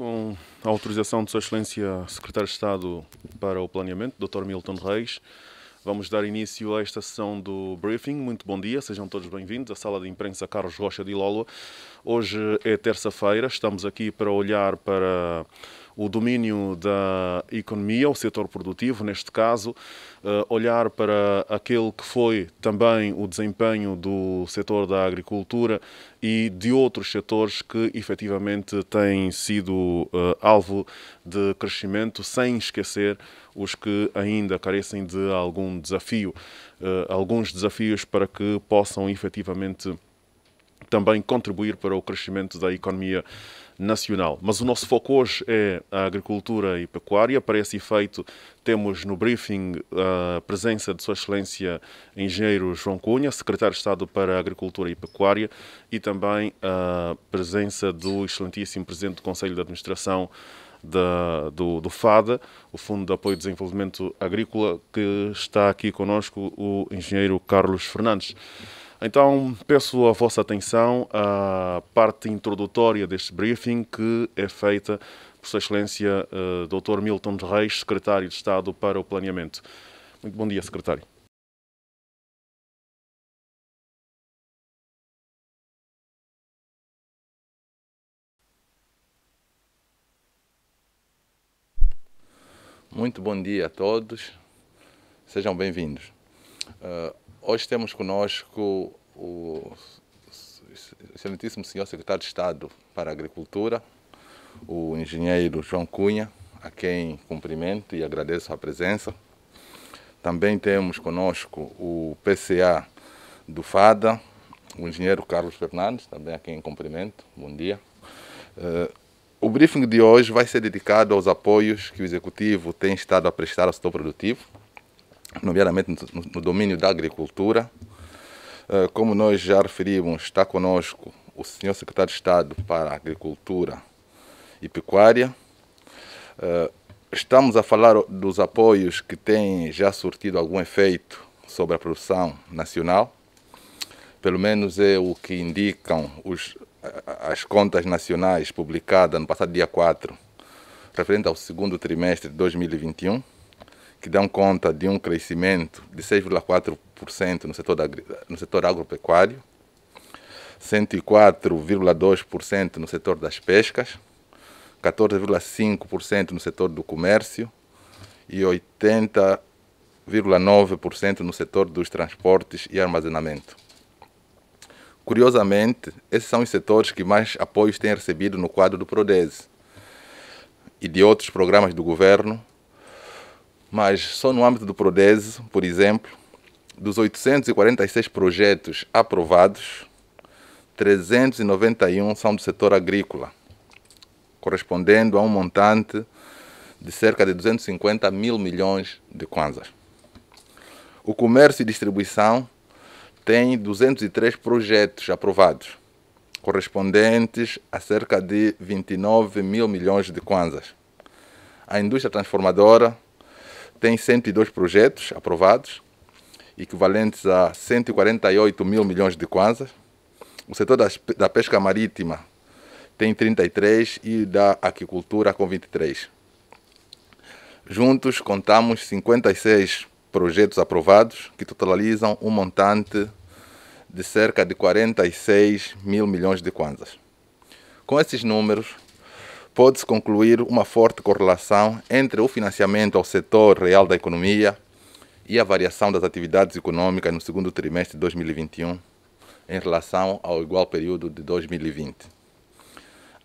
com a autorização de Sua Excelência Secretário de Estado para o Planeamento, Dr. Milton Reis, vamos dar início a esta sessão do briefing. Muito bom dia, sejam todos bem-vindos à Sala de Imprensa Carlos Rocha de Lolo. Hoje é terça-feira, estamos aqui para olhar para o domínio da economia, o setor produtivo, neste caso, eh, olhar para aquele que foi também o desempenho do setor da agricultura e de outros setores que efetivamente têm sido eh, alvo de crescimento, sem esquecer os que ainda carecem de algum desafio, eh, alguns desafios para que possam efetivamente também contribuir para o crescimento da economia nacional. Mas o nosso foco hoje é a agricultura e pecuária. Para esse efeito, temos no briefing a presença de Sua Excelência Engenheiro João Cunha, Secretário de Estado para a Agricultura e Pecuária, e também a presença do excelentíssimo Presidente do Conselho de Administração. Da, do, do, FADA, o Fundo de Apoio e Desenvolvimento Agrícola, que está aqui conosco o engenheiro Carlos Fernandes. Então, peço a vossa atenção à parte introdutória deste briefing que é feita por Sua Excelência uh, eh, Dr. Milton de Reis, Secretário de Estado para o Planeamento. Muito bom dia, Secretário. Muito bom dia a todos, sejam bem-vindos. Uh, Hoje temos conosco o excelentíssimo senhor secretário de Estado para a Agricultura, o engenheiro João Cunha, a quem cumprimento e agradeço a presença. Também temos conosco o PCA do FADA, o engenheiro Carlos Fernandes, também a quem cumprimento. Bom dia. Eh, o briefing de hoje vai ser dedicado aos apoios que o Executivo tem estado a prestar ao setor produtivo nomeadamente no, no domínio da agricultura. Eh, como nós já referimos, está conosco o senhor secretário de Estado para Agricultura e Pecuária. Eh, estamos a falar dos apoios que têm já surtido algum efeito sobre a produção nacional. Pelo menos é o que indicam os, as contas nacionais publicadas no passado dia 4, referente ao segundo trimestre de 2021 que dão conta de um crescimento de 6,4% no setor, no setor agropecuário, 104,2% no setor das pescas, 14,5% no setor do comércio e 80,9% no setor dos transportes e armazenamento. Curiosamente, esses são os setores que mais apoios têm recebido no quadro do PRODESE e de outros programas do governo mas só no âmbito do PRODES, por exemplo, dos 846 projetos aprovados, 391 são do setor agrícola, correspondendo a um montante de cerca de 250 mil milhões de kwanzas. O comércio e distribuição tem 203 projetos aprovados, correspondentes a cerca de 29 mil milhões de kwanzas. A indústria transformadora tem 102 projetos aprovados, equivalentes a 148 mil milhões de kwanzas. O setor da pesca marítima tem 33 e da aquicultura com 23. Juntos contamos 56 projetos aprovados que totalizam um montante de cerca de 46 mil milhões de kwanzas. Com esses números, pode-se concluir uma forte correlação entre o financiamento ao setor real da economia e a variação das atividades econômicas no segundo trimestre de 2021 em relação ao igual período de 2020.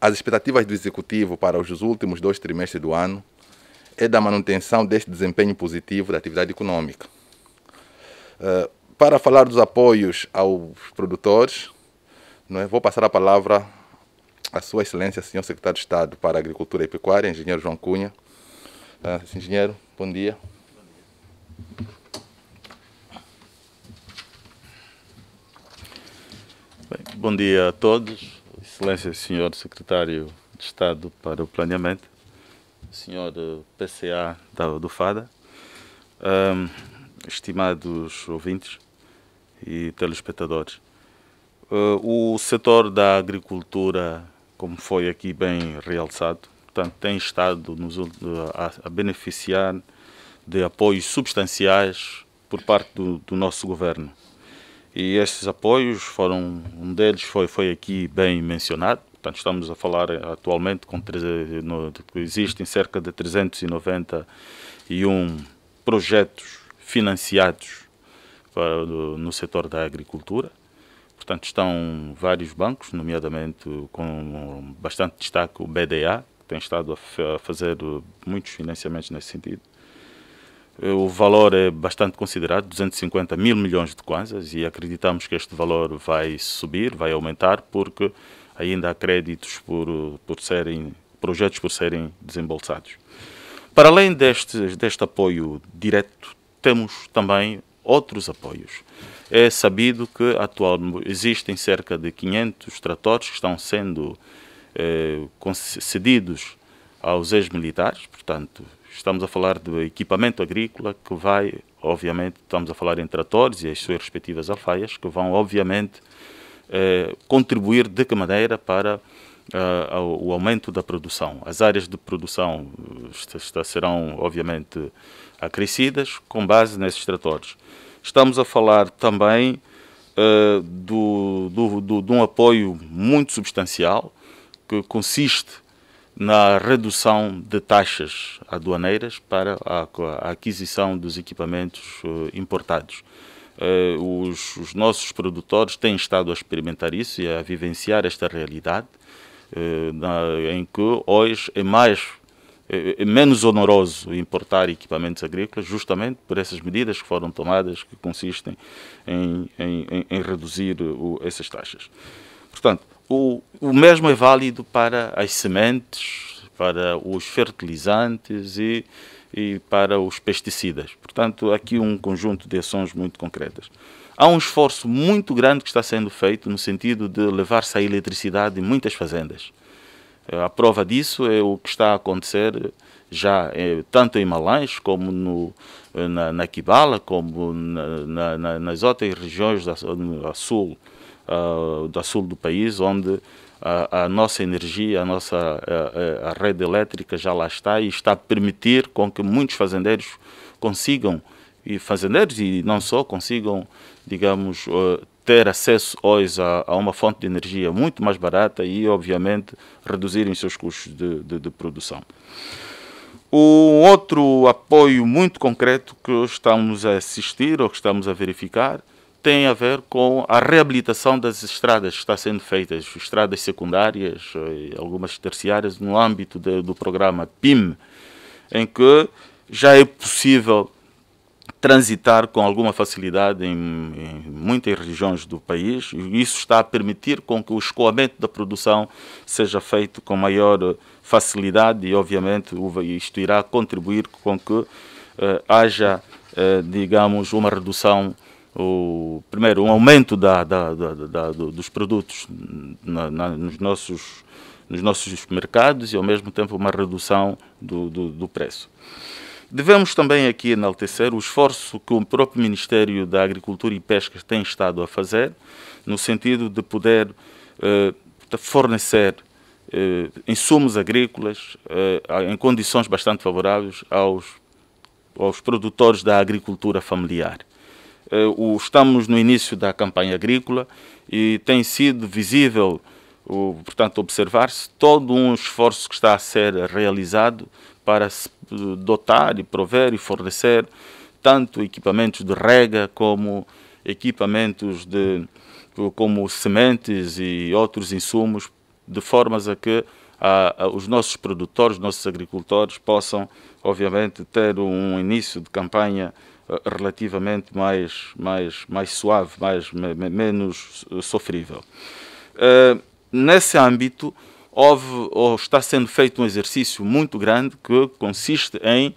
As expectativas do Executivo para os últimos dois trimestres do ano é da manutenção deste desempenho positivo da atividade econômica. Eh, para falar dos apoios aos produtores, é? vou passar a palavra a Sua Excelência, senhor Secretário de Estado para Agricultura e Pecuária, engenheiro João Cunha. Uh, engenheiro, bom dia. Bem, bom dia a todos. Excelência, senhor Secretário de Estado para o Planeamento, senhor PCA da, do FADA, um, estimados ouvintes e telespectadores. Uh, o setor da agricultura como foi aqui bem realçado, portanto, tem estado nos, a, a, beneficiar de apoios substanciais por parte do, do, nosso governo. E estes apoios foram, um deles foi, foi aqui bem mencionado, portanto, estamos a falar atualmente com no, existem cerca de 391 projetos financiados para, no setor da agricultura Portanto, estão vários bancos, nomeadamente com bastante destaque o BDA, que tem estado a, a fazer eh, muitos financiamentos nesse sentido. Eh, o valor é bastante considerado, 250 mil milhões de kwanzas, e acreditamos que este valor vai subir, vai aumentar, porque ainda há créditos por, por serem, projetos por serem desembolsados. Para além deste, deste apoio direto, temos também outros apoios. É sabido que atualmente existem cerca de 500 tratores que estão sendo eh, concedidos aos ex-militares, portanto, estamos a falar de equipamento agrícola que vai, obviamente, estamos a falar em tratores e as suas respectivas alfaias, que vão, obviamente, eh, contribuir de que maneira para eh, o aumento da produção. As áreas de produção eh, serão, obviamente, acrescidas com base nesses tratores. Estamos a falar também uh, do, do, do, de um apoio muito substancial que consiste na redução de taxas aduaneiras para a, a aquisição dos equipamentos uh, importados. Uh, os, os, nossos produtores têm estado a experimentar isso e a vivenciar esta realidade, na, em que hoje é mais é, é, é menos onoroso importar equipamentos agrícolas, justamente por essas medidas que foram tomadas, que consistem em, em, em reduzir o, essas taxas. Portanto, o, o mesmo é válido para as sementes, para os fertilizantes e, e para os pesticidas. Portanto, aqui um conjunto de ações muito concretas. Há um esforço muito grande que está sendo feito no sentido de levar-se a eletricidade em muitas fazendas. Eh, a prova disso é o que está a acontecer já eh, tanto em Malães como no, eh, na, na Kibala, como na, na, nas outras regiões da, sul, uh, da sul do país, onde a, a nossa energia, a nossa a, a, rede elétrica já lá está e está a permitir com que muitos fazendeiros consigam, e fazendeiros e não só, consigam, digamos, uh, ter acesso hoje a, a, uma fonte de energia muito mais barata e, obviamente, reduzirem os seus custos de, de, de produção. Um outro apoio muito concreto que estamos a assistir ou que estamos a verificar tem a ver com a reabilitação das estradas que está sendo feitas, estradas secundárias, eh, algumas terciárias, no âmbito de, do programa PIM, em que já é possível transitar com alguma facilidade em, em, muitas regiões do país. E isso está a permitir com que o escoamento da produção seja feito com maior eh, facilidade e, obviamente, isto irá contribuir com que eh, haja, eh, digamos, uma redução o primeiro um aumento da, da, da, dos produtos na, na, nos nossos nos nossos mercados e ao mesmo tempo uma redução do, do, do preço. Devemos também aqui enaltecer o esforço que o próprio Ministério da Agricultura e Pesca tem estado a fazer, no sentido de poder eh, fornecer eh, insumos agrícolas eh, em condições bastante favoráveis aos, aos produtores da agricultura familiar. Eh, o, estamos no início da campanha agrícola e tem sido visível, o, portanto, observar-se todo um esforço que está a ser realizado para dotar e prover e fornecer tanto equipamentos de rega como equipamentos de como sementes e outros insumos, de formas a que a, a, os nossos produtores, nossos agricultores possam, obviamente, ter um início de campanha eh, relativamente mais, mais, mais suave, mais, menos eh, sofrível. Uh, nesse âmbito, houve ou está sendo feito um exercício muito grande que consiste em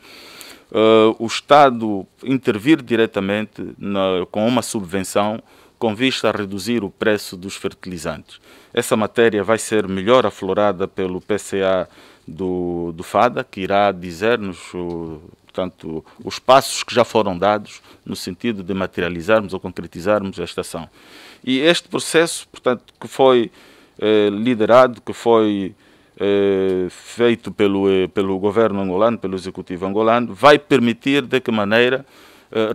uh, o Estado intervir diretamente na, com uma subvenção com vista a reduzir o preço dos fertilizantes. Essa matéria vai ser melhor aflorada pelo PCA do, do FADA, que irá dizer-nos os passos que já foram dados no sentido de materializarmos ou concretizarmos esta ação. E este processo, portanto, que foi eh, liderado, que foi eh, feito pelo, eh, pelo governo angolano, pelo executivo angolano, vai permitir de que maneira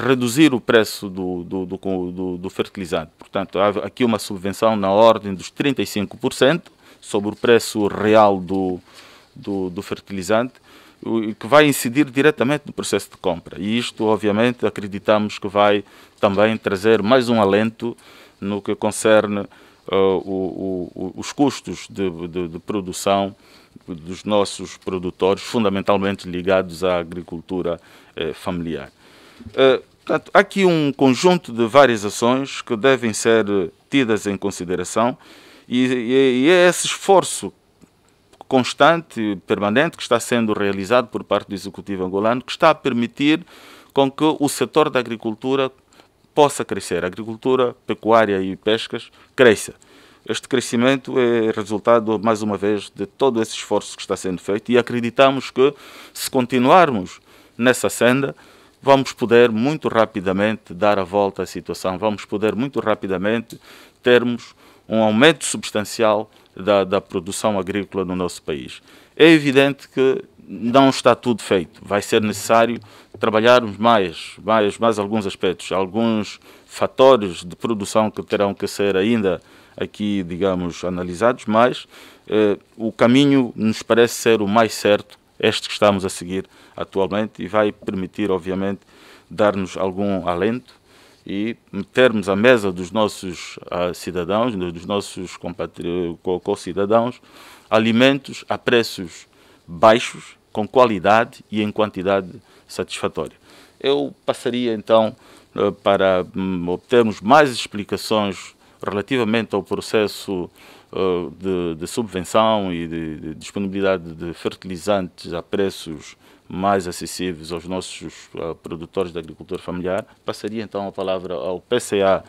reduzir o preço do, do, do, do, do fertilizante. Portanto, há aqui uma subvenção na ordem dos 35% sobre o preço real do, do, do fertilizante, que vai incidir diretamente no processo de compra. E isto, obviamente, acreditamos que vai também trazer mais um alento no que concerne eh, o, o, os custos de, de, de produção dos nossos produtores, fundamentalmente ligados à agricultura eh, familiar. Eh, portanto, há aqui um conjunto de várias ações que devem ser eh, tidas em consideração e, e, e é esse esforço constante, permanente, que está sendo realizado por parte do Executivo angolano, que está a permitir com que o setor da agricultura possa crescer. A agricultura, pecuária e pescas cresça. Este crescimento é resultado, mais uma vez, de todo esse esforço que está sendo feito e acreditamos que, se continuarmos nessa senda, vamos poder muito rapidamente dar a volta à situação, vamos poder muito rapidamente termos um aumento substancial da, da produção agrícola no nosso país. É evidente que não está tudo feito, vai ser necessário trabalharmos mais, mais, mais alguns aspectos, alguns fatores de produção que terão que ser ainda aqui, digamos, analisados, mas eh, o caminho nos parece ser o mais certo, este que estamos a seguir atualmente, e vai permitir, obviamente, dar-nos algum alento e metermos à mesa dos nossos ah, cidadãos, dos nossos co-cidadãos, alimentos a preços baixos, com qualidade e em quantidade satisfatório. Eu passaria então eh, para hum, obtermos mais explicações relativamente ao processo eh, de, de subvenção e de, de, disponibilidade de fertilizantes a preços mais acessíveis aos nossos eh, produtores de agricultura familiar, passaria então a palavra ao PCA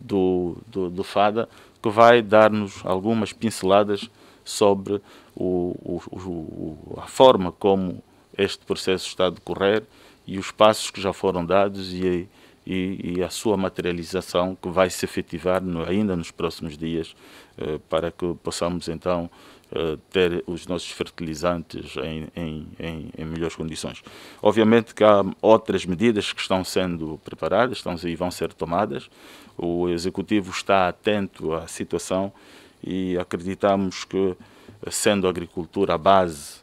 do, do, do FADA, que vai dar-nos algumas pinceladas sobre o, o, o, a forma como este processo está a decorrer e os passos que já foram dados e, e, e a sua materialização que vai se efetivar no, ainda nos próximos dias eh, para que possamos então eh, ter os nossos fertilizantes em, em, em, em, melhores condições. Obviamente que há outras medidas que estão sendo preparadas, estão e vão ser tomadas. O executivo está atento à situação e acreditamos que sendo a agricultura a base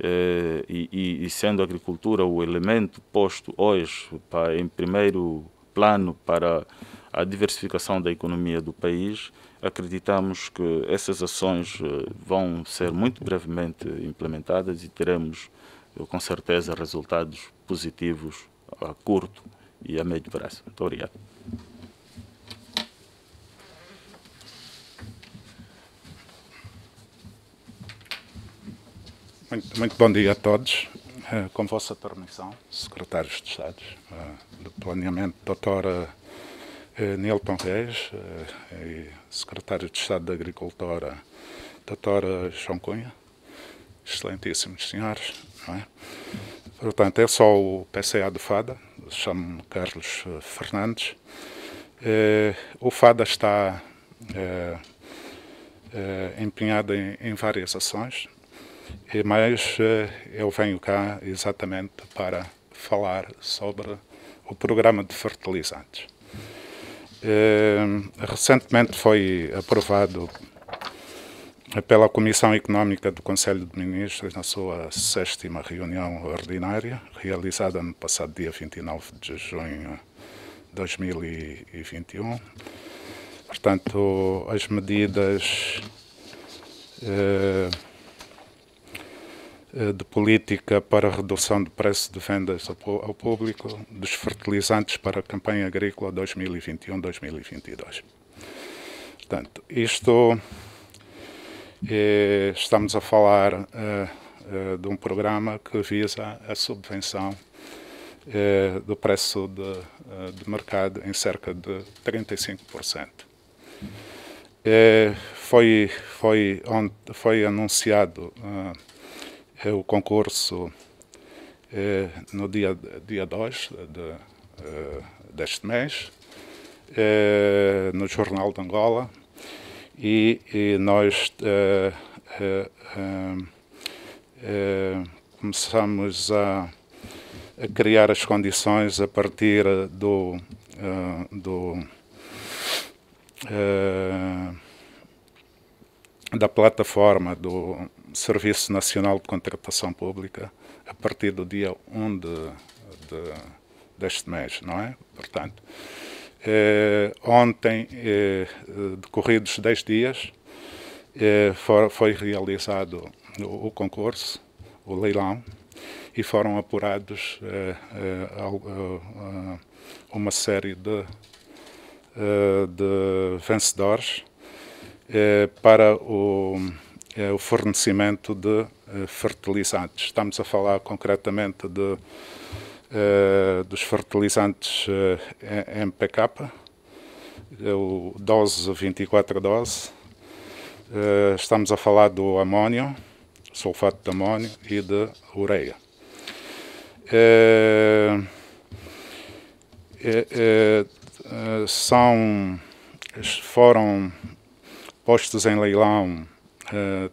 eh, e, e sendo a agricultura o elemento posto hoje para, em primeiro plano para a diversificação da economia do país, acreditamos que essas ações eh, vão ser muito brevemente implementadas e teremos, eh, com certeza, resultados positivos a curto e a médio prazo. Muito obrigado. Muito, muito, bom dia a todos. Eh, com vossa permissão, secretários de Estado eh, do Planeamento, doutora eh, Nilton Reis, e secretário de Estado da Agricultura, doutora João Cunha, excelentíssimos senhores. É? Portanto, eu sou o PCA do FADA, chamo-me Carlos Fernandes. O FADA está empenhado em várias ações, mas eh, eu venho cá exatamente para falar sobre o programa de fertilizantes. Eh, recentemente foi aprovado pela Comissão Económica do Conselho de Ministros na sua sétima reunião ordinária, realizada no passado dia 29 de junho de 2021. Portanto, as medidas eh, eh, de política para redução do preço de vendas ao público dos fertilizantes para a campanha agrícola 2021-2022. Portanto, isto é, estamos a falar é, é, de um programa que visa a subvenção do preço de, de, mercado em cerca de 35%. foi, foi, on, foi anunciado é o concurso é, no dia 2 dia dois de, eh, deste mês, é, no Jornal de Angola, e, e nós eh, eh, começamos a, a, criar as condições a partir do. do da plataforma do Serviço Nacional de Contratação Pública a partir do dia 1 de, de, deste mês, não é? Portanto, eh, ontem, eh, decorridos 10 dias, eh, for, foi realizado o, o, concurso, o leilão, e foram apurados eh, eh, eh, uma série de, de vencedores para o é o fornecimento de eh, fertilizantes. Estamos a falar concretamente de, eh, dos fertilizantes eh, MPK, é o 12, 24 dose. estamos a falar do amónio, sulfato de amónio e de ureia. são, foram postos em leilão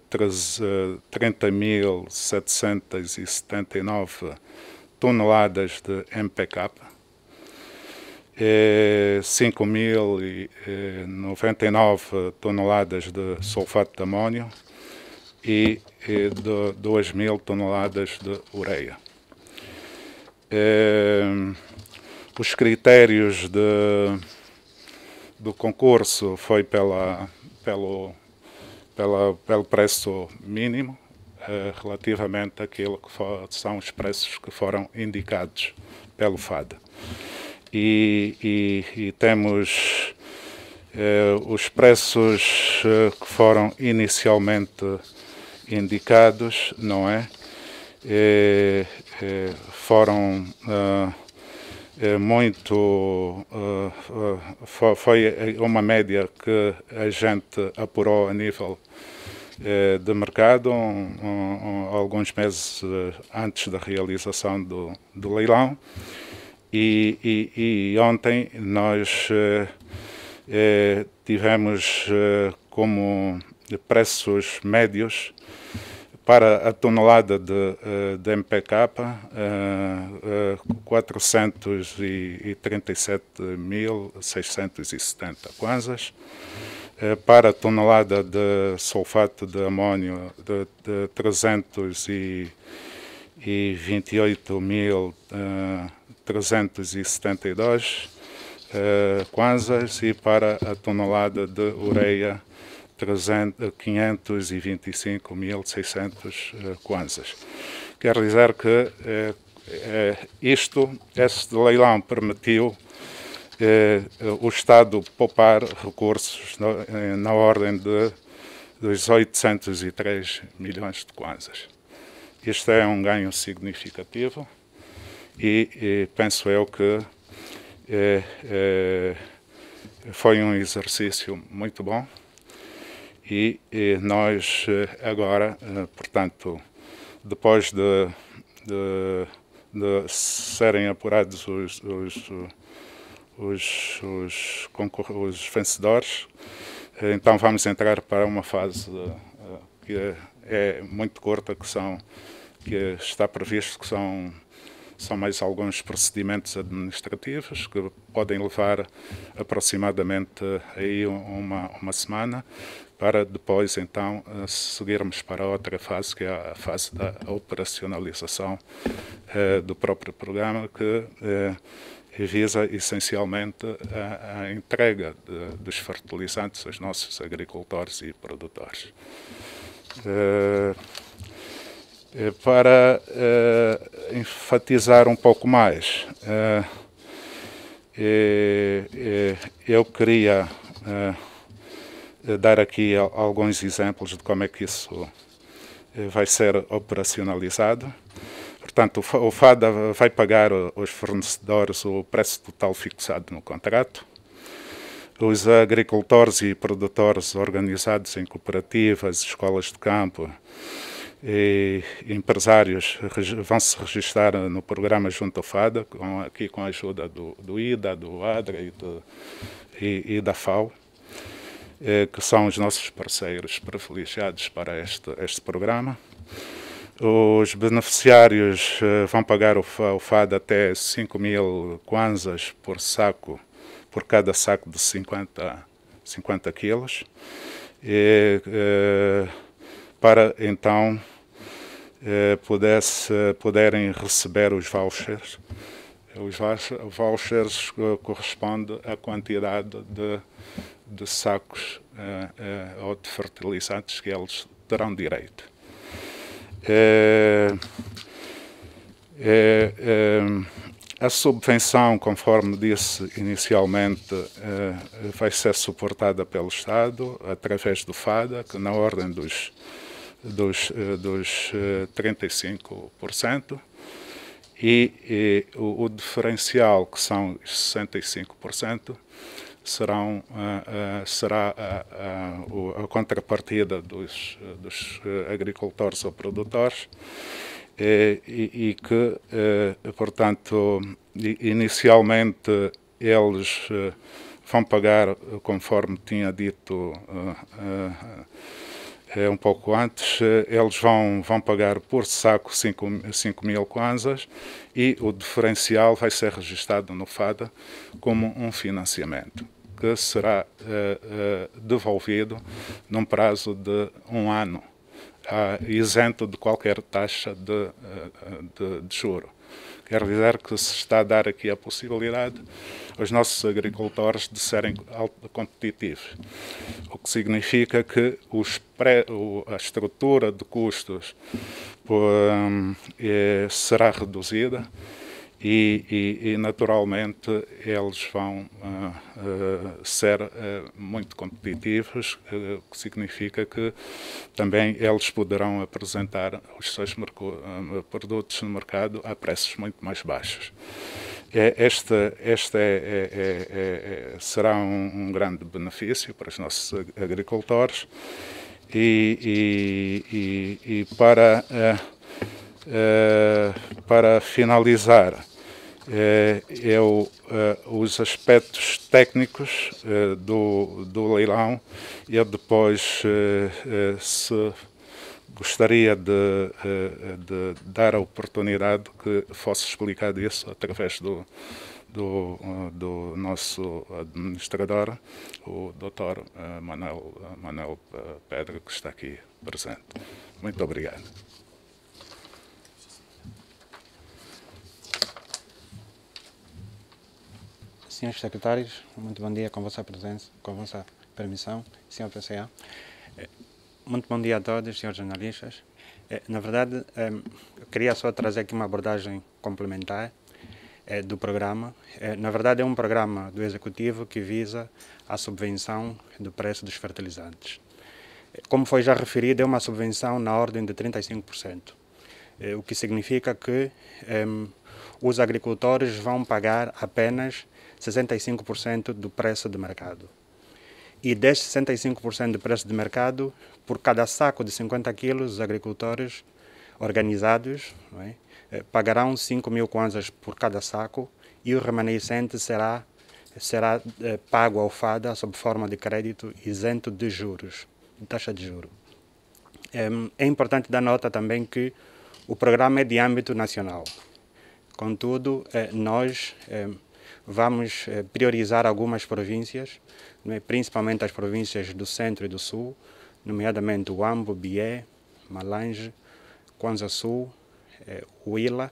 30.779 eh, eh, toneladas de MPK, 5.099 eh, toneladas de sulfato de amônio e 2.000 toneladas de ureia. os critérios de, do concurso foi pela, pelo pela, pelo preço mínimo eh, relativamente àquilo que for, são os preços que foram indicados pelo FAD. E, e, e temos eh, os preços eh, que foram inicialmente indicados, não é? Eh, eh, foram. Eh, é muito eh, eh, foi eh, uma média que a gente apurou a nível de mercado alguns meses antes da realização do, do leilão e, e, e, ontem nós tivemos como preços médios para a tonelada de, eh, de MPK, 437.670 eh, eh, kwanzas. Para a tonelada de sulfato de amônio, de, de 328.372 kwanzas. E para a tonelada de ureia, 525.600 eh, kwanzas. Quer dizer que eh, eh, isto, este leilão permitiu o Estado poupar recursos na, na ordem de 803 milhões de kwanzas. Isto é um ganho significativo e, e penso eu que é, é, foi um exercício muito bom. E, e nós eh, agora, eh, portanto, depois de, de, de serem apurados os, os, os, os, os vencedores, eh, então vamos entrar para uma fase que é, é muito curta, que, são, que está previsto que são são mais alguns procedimentos administrativos que podem levar aproximadamente aí uma, uma semana para depois então eh, seguirmos para outra fase, que é a fase da operacionalização eh, do próprio programa, que eh, visa essencialmente a, a entrega de, dos fertilizantes aos nossos agricultores e produtores. Eh, eh para eh, enfatizar um pouco mais, eu queria eh, dar aqui alguns exemplos de como é que isso eh, vai ser operacionalizado. Portanto, o FADA vai pagar aos fornecedores o preço total fixado no contrato. Os agricultores e produtores organizados em cooperativas, escolas de campo e empresários vão se registrar no programa Junto ao FADA, aqui com a ajuda do, do IDA, do ADRA e, do, e, e da FAO. Eh, que são os nossos parceiros privilegiados para este, este programa. Os beneficiários eh, vão pagar o, FAD até 5 mil kwanzas por saco, por cada saco de 50, 50 quilos. E, eh, para então pudesse, puderem receber os vouchers. Os vouchers correspondem à quantidade de de sacos uh, uh, ou de fertilizantes que eles terão direito. Eh, a subvenção, conforme disse inicialmente, vai ser suportada pelo Estado através do FADA, que na ordem dos, dos, dos 35% e, e o, o, diferencial, que são 65%, serão, ah, ah, será a, ah, a, a, contrapartida dos, dos agricultores ou produtores. Eh, e, e, que, eh, portanto, inicialmente eles eh, vão pagar, conforme tinha dito um pouco antes, eles vão, vão pagar por saco 5, 5 mil kwanzas e o diferencial vai ser registado no FADA como um financiamento que será uh, uh, devolvido num prazo de um ano, uh, isento de qualquer taxa de, eh, de, de juro. Quer dizer que se está a dar aqui a possibilidade aos nossos agricultores de serem competitivos, o que significa que pré, a estrutura de custos um, é, será reduzida e, e, e naturalmente eles vão uh, uh, ser uh, muito competitivos, o que significa que também eles poderão apresentar os seus produtos no mercado a preços muito mais baixos. Este, é, este é é, é, é, é, será um, um grande benefício para os nossos agricultores e, e, e, e para uh, eh, para finalizar, eh, eu eh, os aspectos técnicos do, do leilão e depois se gostaria de, de, dar a oportunidade que fosse explicado isso através do, do, do nosso administrador, o Dr. Manuel, Manuel Pedro, que está aqui presente. Muito obrigado. senhores secretários, muito bom dia com vossa presença, com vossa permissão, senhor PCA. Eh, muito bom dia a todos, senhores jornalistas. Eh, na verdade, eh, eu queria só trazer aqui uma abordagem complementar do programa. Na verdade, é um programa do Executivo que visa a subvenção do preço dos fertilizantes. Como foi já referido, é uma subvenção na ordem de 35%, o que significa que os agricultores vão pagar apenas 65% do preço de mercado. E desses 65% do preço de mercado, por cada saco de 50 quilos, os agricultores organizados é? Eh, pagarão 5 mil kwanzas por cada saco e o remanescente será, será é, pago ao FADA sob forma de crédito isento de juros, de taxa de juros. É, é importante dar nota também que o programa é de âmbito nacional. Contudo, eh, nós vamos eh, priorizar algumas províncias, né, principalmente as províncias do centro e do sul, nomeadamente o Ambo, Bié, Malange, Kwanza Sul, eh, Huila.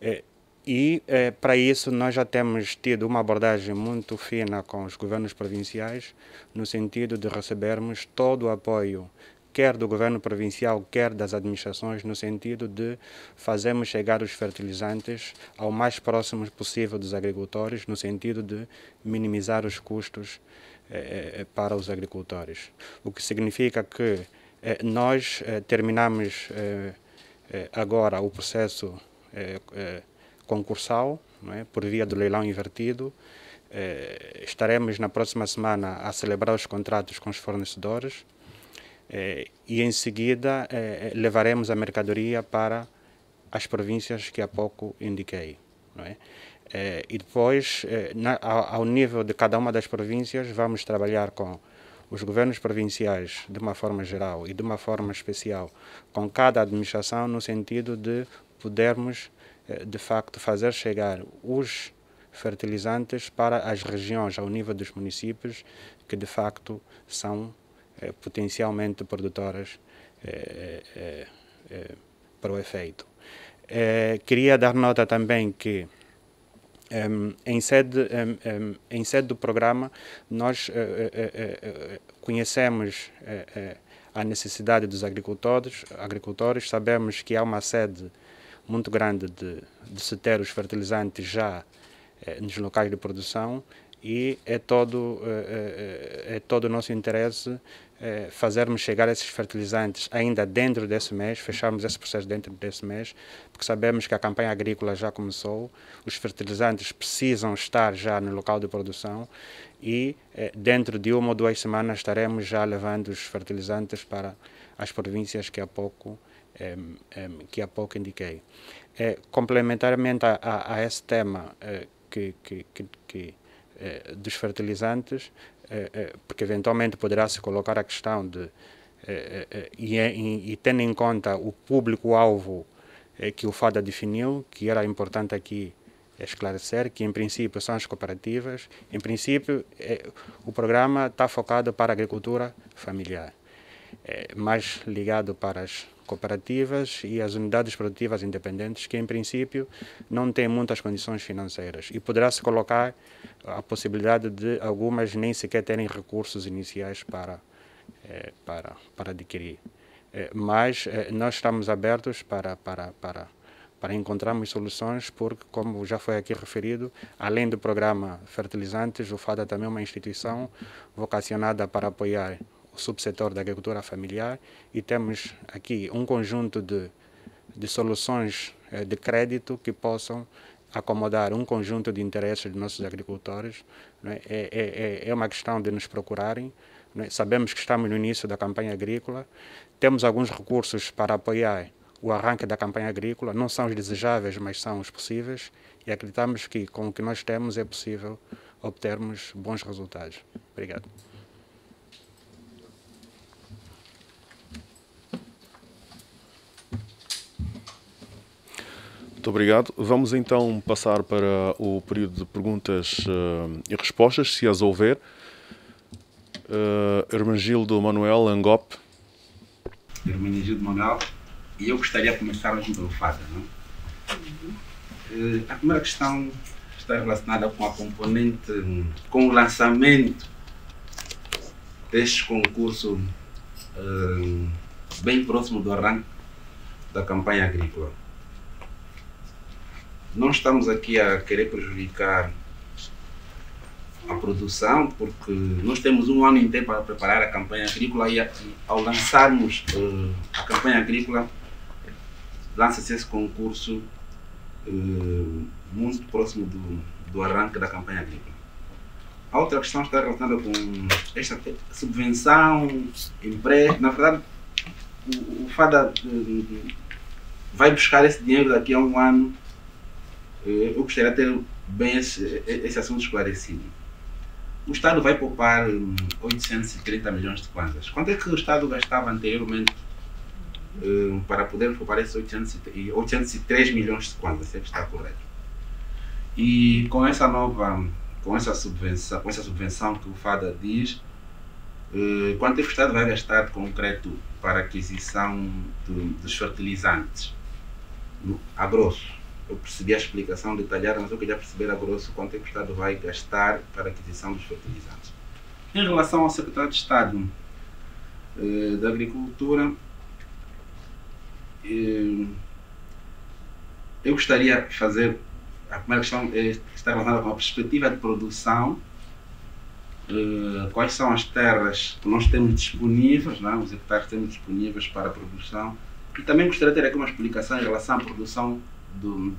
Eh, e para isso nós já temos tido uma abordagem muito fina com os governos provinciais, no sentido de recebermos todo o apoio quer do governo provincial, quer das administrações, no sentido de fazermos chegar os fertilizantes ao mais próximo possível dos agricultores, no sentido de minimizar os custos eh, eh para os agricultores. O que significa que eh, nós eh, terminamos eh, eh, agora o processo concursal, é? por via do leilão invertido, estaremos na próxima semana a celebrar os contratos com os fornecedores. É, e em seguida é, é, levaremos a mercadoria para as províncias que há pouco indiquei. Não é? e depois, na, ao nível de cada uma das províncias, vamos trabalhar com os governos provinciais, de uma forma geral e de uma forma especial, com cada administração, no sentido de podermos, de facto, fazer chegar os fertilizantes para as regiões, ao nível dos municípios, que de facto são eh, potencialmente produtoras eh, eh, para o efeito. queria dar nota também que um, ehm, em, sede, um, ehm, um, ehm, em sede do programa, nós uh, uh, uh, conhecemos a necessidade dos agricultores, agricultores, sabemos que há uma sede muito grande de, de se ter os fertilizantes já nos locais de produção e é todo, é todo o nosso interesse é, fazermos chegar esses fertilizantes ainda dentro desse mês, fecharmos esse processo dentro desse mês, porque sabemos que a campanha agrícola já começou, os fertilizantes precisam estar já no local de produção e é, dentro de uma ou duas semanas estaremos já levando os fertilizantes para as províncias que há pouco, é, que há pouco indiquei. complementarmente a, a, a, esse tema que, que, que, que dos fertilizantes, é, é, porque eventualmente poderá-se colocar a questão de, é, e, e, e tendo em conta o público-alvo que o FADA definiu, que era importante aqui esclarecer, que em princípio são as cooperativas, em princípio o programa está focado para a agricultura familiar, mais ligado para as cooperativas e as unidades produtivas independentes, que em princípio não têm muitas condições financeiras e poderá-se colocar a possibilidade de algumas nem sequer terem recursos iniciais para, eh, para, para adquirir. Eh, mas eh, nós estamos abertos para, para, para, para encontrarmos soluções, porque, como já foi aqui referido, além do programa Fertilizantes, o FADA é também é uma instituição vocacionada para apoiar o subsetor da agricultura familiar e temos aqui um conjunto de, de soluções eh, de crédito que possam acomodar um conjunto de interesses de nossos agricultores. Né? É, é, é uma questão de nos procurarem. Né? Sabemos que estamos no início da campanha agrícola, temos alguns recursos para apoiar o arranque da campanha agrícola, não são os desejáveis, mas são os possíveis, e acreditamos que com o que nós temos é possível obtermos bons resultados. Obrigado. Muito obrigado. Vamos então passar para o período de perguntas uh, e respostas, se as houver. Uh, do Manuel Angop. do Manuel, e eu gostaria de começar hoje pelo Fada. Não? Uh, a primeira questão está relacionada com a componente, com o lançamento deste concurso uh, bem próximo do arranque da campanha agrícola não estamos aqui a querer prejudicar a produção, porque nós temos um ano inteiro para preparar a campanha agrícola e ao lançarmos uh, a campanha agrícola, lança-se esse concurso uh, muito próximo do, do arranque da campanha agrícola. A outra questão está relacionada com esta subvenção, empréstimo. Na verdade, o, o FADA uh, vai buscar esse dinheiro daqui a um ano eh, eu gostaria de ter bem esse, esse assunto esclarecido. O Estado vai poupar 830 hum, milhões de kwanzas. Quanto é que o Estado gastava anteriormente um, para poder poupar esses 803 milhões de kwanzas, se é que está correto? E com essa nova, com essa subvenção, com essa subvenção que o FADA diz, uh, quanto é que o Estado vai gastar de concreto para aquisição de, dos fertilizantes, no, a grosso? eu percebi a explicação detalhada, mas eu queria perceber a grosso quanto é que o Estado vai gastar para a aquisição dos fertilizantes. Em relação ao secretário de Estado eh, da Agricultura, eh, eu gostaria de fazer a primeira questão é, está relacionada com a perspectiva de produção. Eh, quais são as terras que nós temos disponíveis, não, é? os hectares que temos disponíveis para a produção? E também gostaria de ter aqui uma explicação em relação à produção do,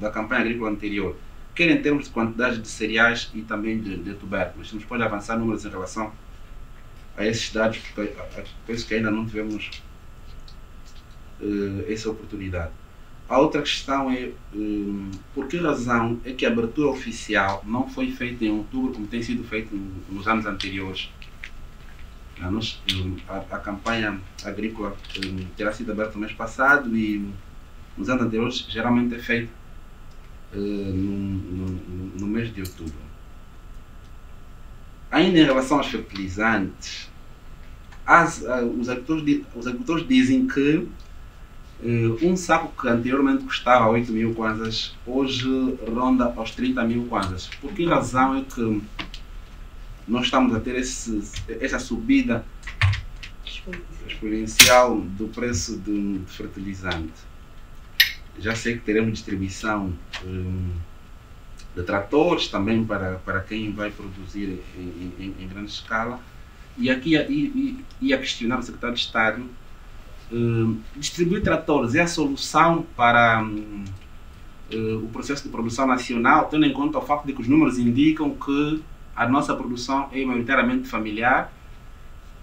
da campanha agrícola anterior, quer em termos de quantidade de cereais e também de, de tubérculos. Nos pode avançar números em relação a esses dados, porque penso que ainda não tivemos uh, essa oportunidade. A outra questão é um, eh, por que razão é que a abertura oficial não foi feita em outubro, como tem sido feito nos anos anteriores? A, a, campanha agrícola um, eh, terá sido aberta no mês passado e nos anos anteriores geralmente é feito uh, eh, no, no, no, mês de outubro. Ainda em relação aos fertilizantes, as, uh, os, agricultores, os, agricultores, dizem que uh, um saco que anteriormente custava 8 mil kwanzas, hoje ronda aos 30 mil kwanzas. Por que razão é que nós estamos a ter esse, essa subida exponencial do preço de fertilizante? já sei que teremos distribuição um, de tratores também para, para quem vai produzir em, em, em grande escala. E aqui ia, ia questionar o secretário de Estado. Um, distribuir tratores é a solução para um, hum, o processo de produção nacional, tendo em conta o facto de que os números indicam que a nossa produção é maioritariamente familiar,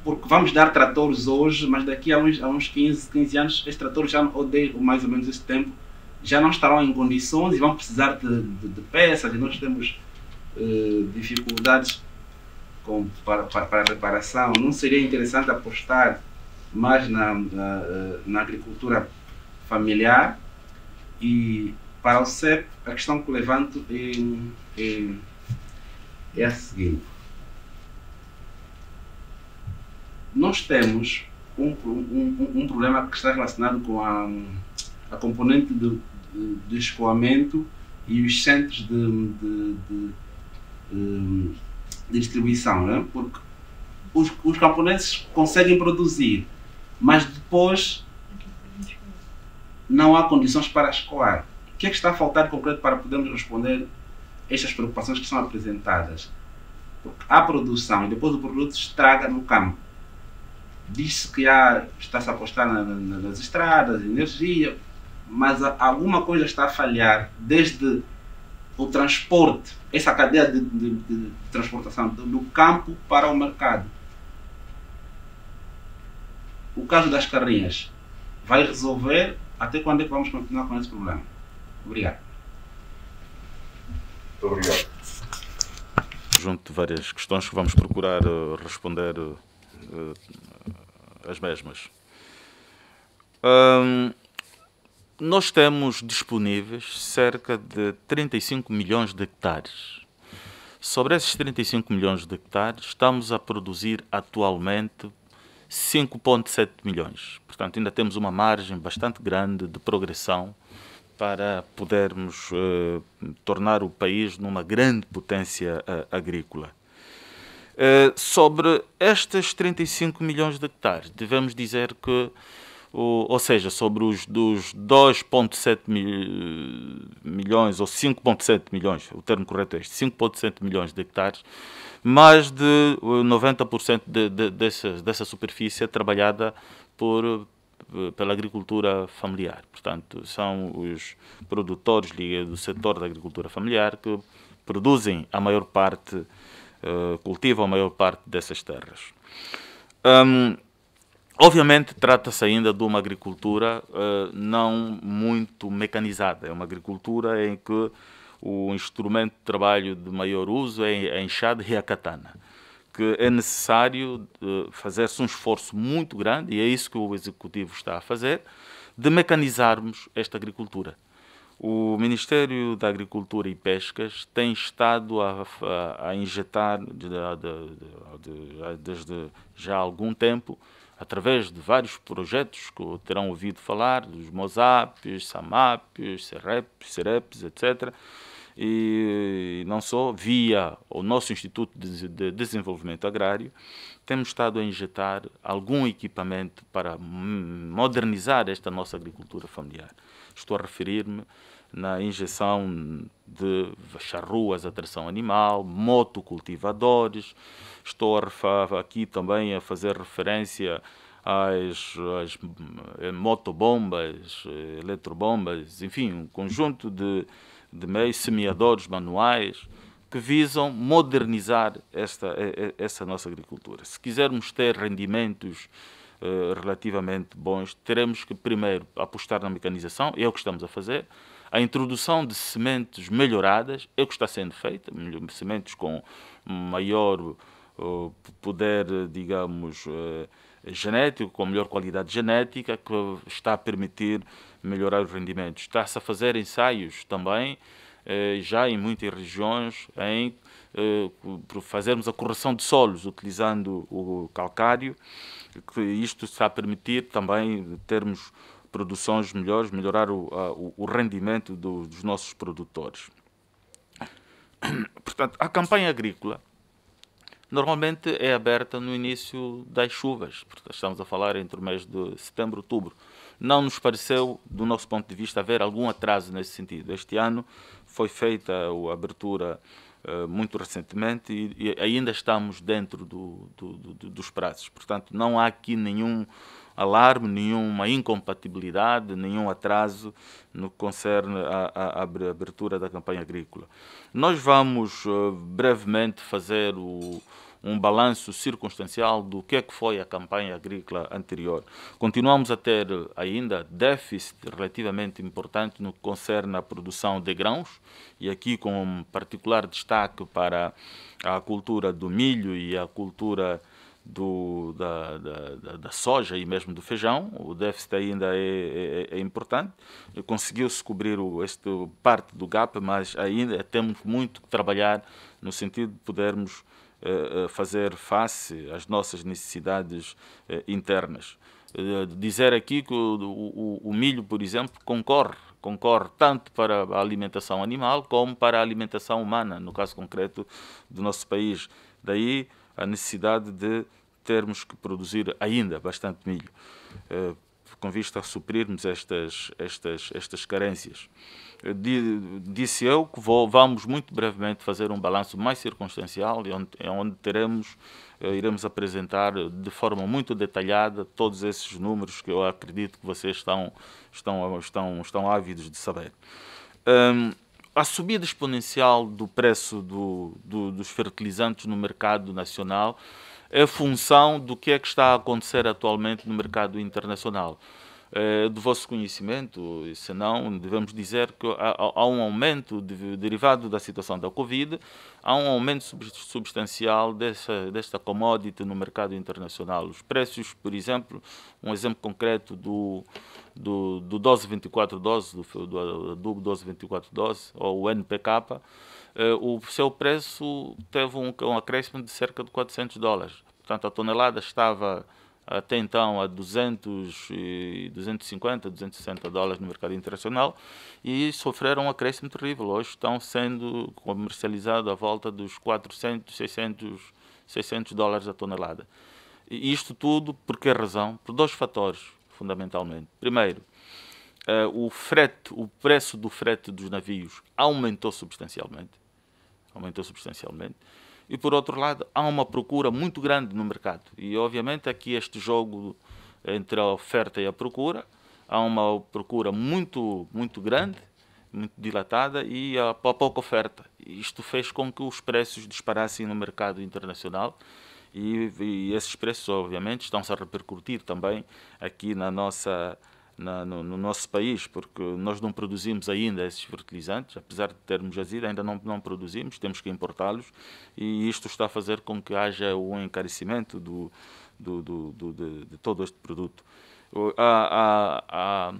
porque vamos dar tratores hoje, mas daqui a uns, a uns 15, 15 anos, esses tratores já odeiam mais ou menos esse tempo, já não estarão em condições e vão precisar de, de, de peças e nós temos uh, dificuldades com, para, para, para, a reparação. Não seria interessante apostar mais na, na, eh, na agricultura familiar e para o CEP a questão que levanto é, é, é a seguinte. Nós temos um, um, um problema que está relacionado com a, a componente do de, escoamento e os centros de, de, de ehm, distribuição, né? porque os, os camponeses conseguem produzir, mas depois não há condições para escoar. O que é que está a faltar de concreto para podermos responder estas preocupações que são apresentadas? Porque há produção e depois o produto estraga no campo. Diz-se que há, está-se a apostar na, na, nas estradas, energia, mas alguma coisa está a falhar, desde o transporte, essa cadeia de, de, de transportação do, do, campo para o mercado. O caso das carrinhas vai resolver até quando é que vamos continuar com esse problema? Obrigado. Muito obrigado. Junto de várias questões que vamos procurar uh, responder uh, as mesmas. Um, nós temos disponíveis cerca de 35 milhões de hectares. Sobre esses 35 milhões de hectares, estamos a produzir atualmente 5,7 milhões. Portanto, ainda temos uma margem bastante grande de progressão para podermos eh, tornar o país numa grande potência eh, agrícola. Eh, sobre estes 35 milhões de hectares, devemos dizer que o, ou seja, sobre os dos 2,7 mil, milhões ou 5,7 milhões, o termo correto é este, 5,7 milhões de hectares, mais de 90% de, de, dessa, dessa superfície é trabalhada por, eh, pela agricultura familiar. Portanto, são os produtores do setor da agricultura familiar que produzem a maior parte, eh, cultivam a maior parte dessas terras. Um, Obviamente, trata-se ainda de uma agricultura uh, não muito mecanizada. É uma agricultura em que o instrumento de trabalho de maior uso é a enxada e a katana, que é necessário eh, fazer-se um esforço muito grande, e é isso que o Executivo está a fazer, de mecanizarmos esta agricultura. O Ministério da Agricultura e Pescas tem estado a, a, a injetar de, de, de, desde já há algum tempo, através de vários projetos que terão ouvido falar, dos MOSAPs, SAMAPs, SEREPs, SEREPs, etc., e não só via o nosso Instituto de Desenvolvimento Agrário, temos estado a injetar algum equipamento para modernizar esta nossa agricultura familiar. Estou a referir-me na injeção de charruas a tração animal, motocultivadores, estou aqui também a fazer referência às, às eh, motobombas, eh, eletrobombas, enfim, um conjunto de de meios, semeadores manuais, que visam modernizar esta, essa nossa agricultura. Se quisermos ter rendimentos eh, relativamente bons, teremos que primeiro apostar na mecanização, é o que estamos a fazer, a introdução de sementes melhoradas, é o que está sendo feito, sementes com maior eh, poder, digamos, eh, genético, com melhor qualidade genética, que está a permitir melhorar os rendimentos. Está-se a fazer ensaios também, eh, já em muitas regiões, em eh, fazermos a correção de solos utilizando o calcário, que isto está a permitir também termos produções melhores, melhorar o, o, o rendimento do, dos nossos produtores. Portanto, a campanha agrícola Normalmente é aberta no início das chuvas, porque estamos a falar entre o mês de setembro e outubro. Não nos pareceu, do nosso ponto de vista, haver algum atraso nesse sentido. Este ano foi feita a abertura eh, muito recentemente e, e, ainda estamos dentro do, do, do, dos prazos. Portanto, não há aqui nenhum alarme, nenhuma incompatibilidade, nenhum atraso no que concerne à abertura da campanha agrícola. Nós vamos uh, brevemente fazer o, um balanço circunstancial do que é que foi a campanha agrícola anterior. Continuamos a ter ainda déficit relativamente importante no que concerne à produção de grãos, e aqui com particular destaque para a cultura do milho e a cultura do, da, da, da, soja e mesmo do feijão. O déficit ainda é, é, é, é importante. Conseguiu-se cobrir o, este, parte do gap, mas ainda temos muito que trabalhar no sentido de podermos eh, eh fazer face às nossas necessidades eh, internas. Eh, dizer aqui que o, o, o milho, por exemplo, concorre concorre tanto para a alimentação animal como para a alimentação humana, no caso concreto do nosso país. Daí a necessidade de termos que produzir ainda bastante milho, eh, com vista a suprirmos estas, estas, estas carências. Eh, disse eu que vou, vamos muito brevemente fazer um balanço mais circunstancial, onde, onde teremos, eh, iremos apresentar de forma muito detalhada todos esses números que eu acredito que vocês estão, estão, estão, estão ávidos de saber. Um, a subida exponencial do preço do, do, dos fertilizantes no mercado nacional é função do que é que está a acontecer atualmente no mercado internacional. Eh, do vosso conhecimento, se não, devemos dizer que há, há um aumento de, derivado da situação da Covid, há um aumento substancial dessa, desta commodity no mercado internacional. Os preços, por exemplo, um exemplo concreto do, do, do 12-24 dose, do, do, do 12-24 dose, ou o NPK, eh, o seu preço teve um, um acréscimo de cerca de 400 dólares. Portanto, a tonelada estava até então a 200, 250, 260 dólares no mercado internacional e sofreram um acréscimo terrível. Hoje estão sendo comercializados à volta dos 400, 600, 600 dólares a tonelada. E isto tudo por que razão? Por dois fatores, fundamentalmente. Primeiro, eh, o frete, o preço do frete dos navios aumentou substancialmente. Aumentou substancialmente. E por outro lado, há uma procura muito grande no mercado. E obviamente aqui este jogo entre a oferta e a procura, há uma procura muito, muito grande, muito dilatada e há pouca oferta. Isto fez com que os preços disparassem no mercado internacional. E, e esses preços, obviamente, estão-se a repercutir também aqui na nossa na, no, no, nosso país, porque nós não produzimos ainda esses fertilizantes, apesar de termos jazido, ainda não, não produzimos, temos que importá-los, e isto está a fazer com que haja um encarecimento do, do, do, do de, de, todo este produto. A, a, a,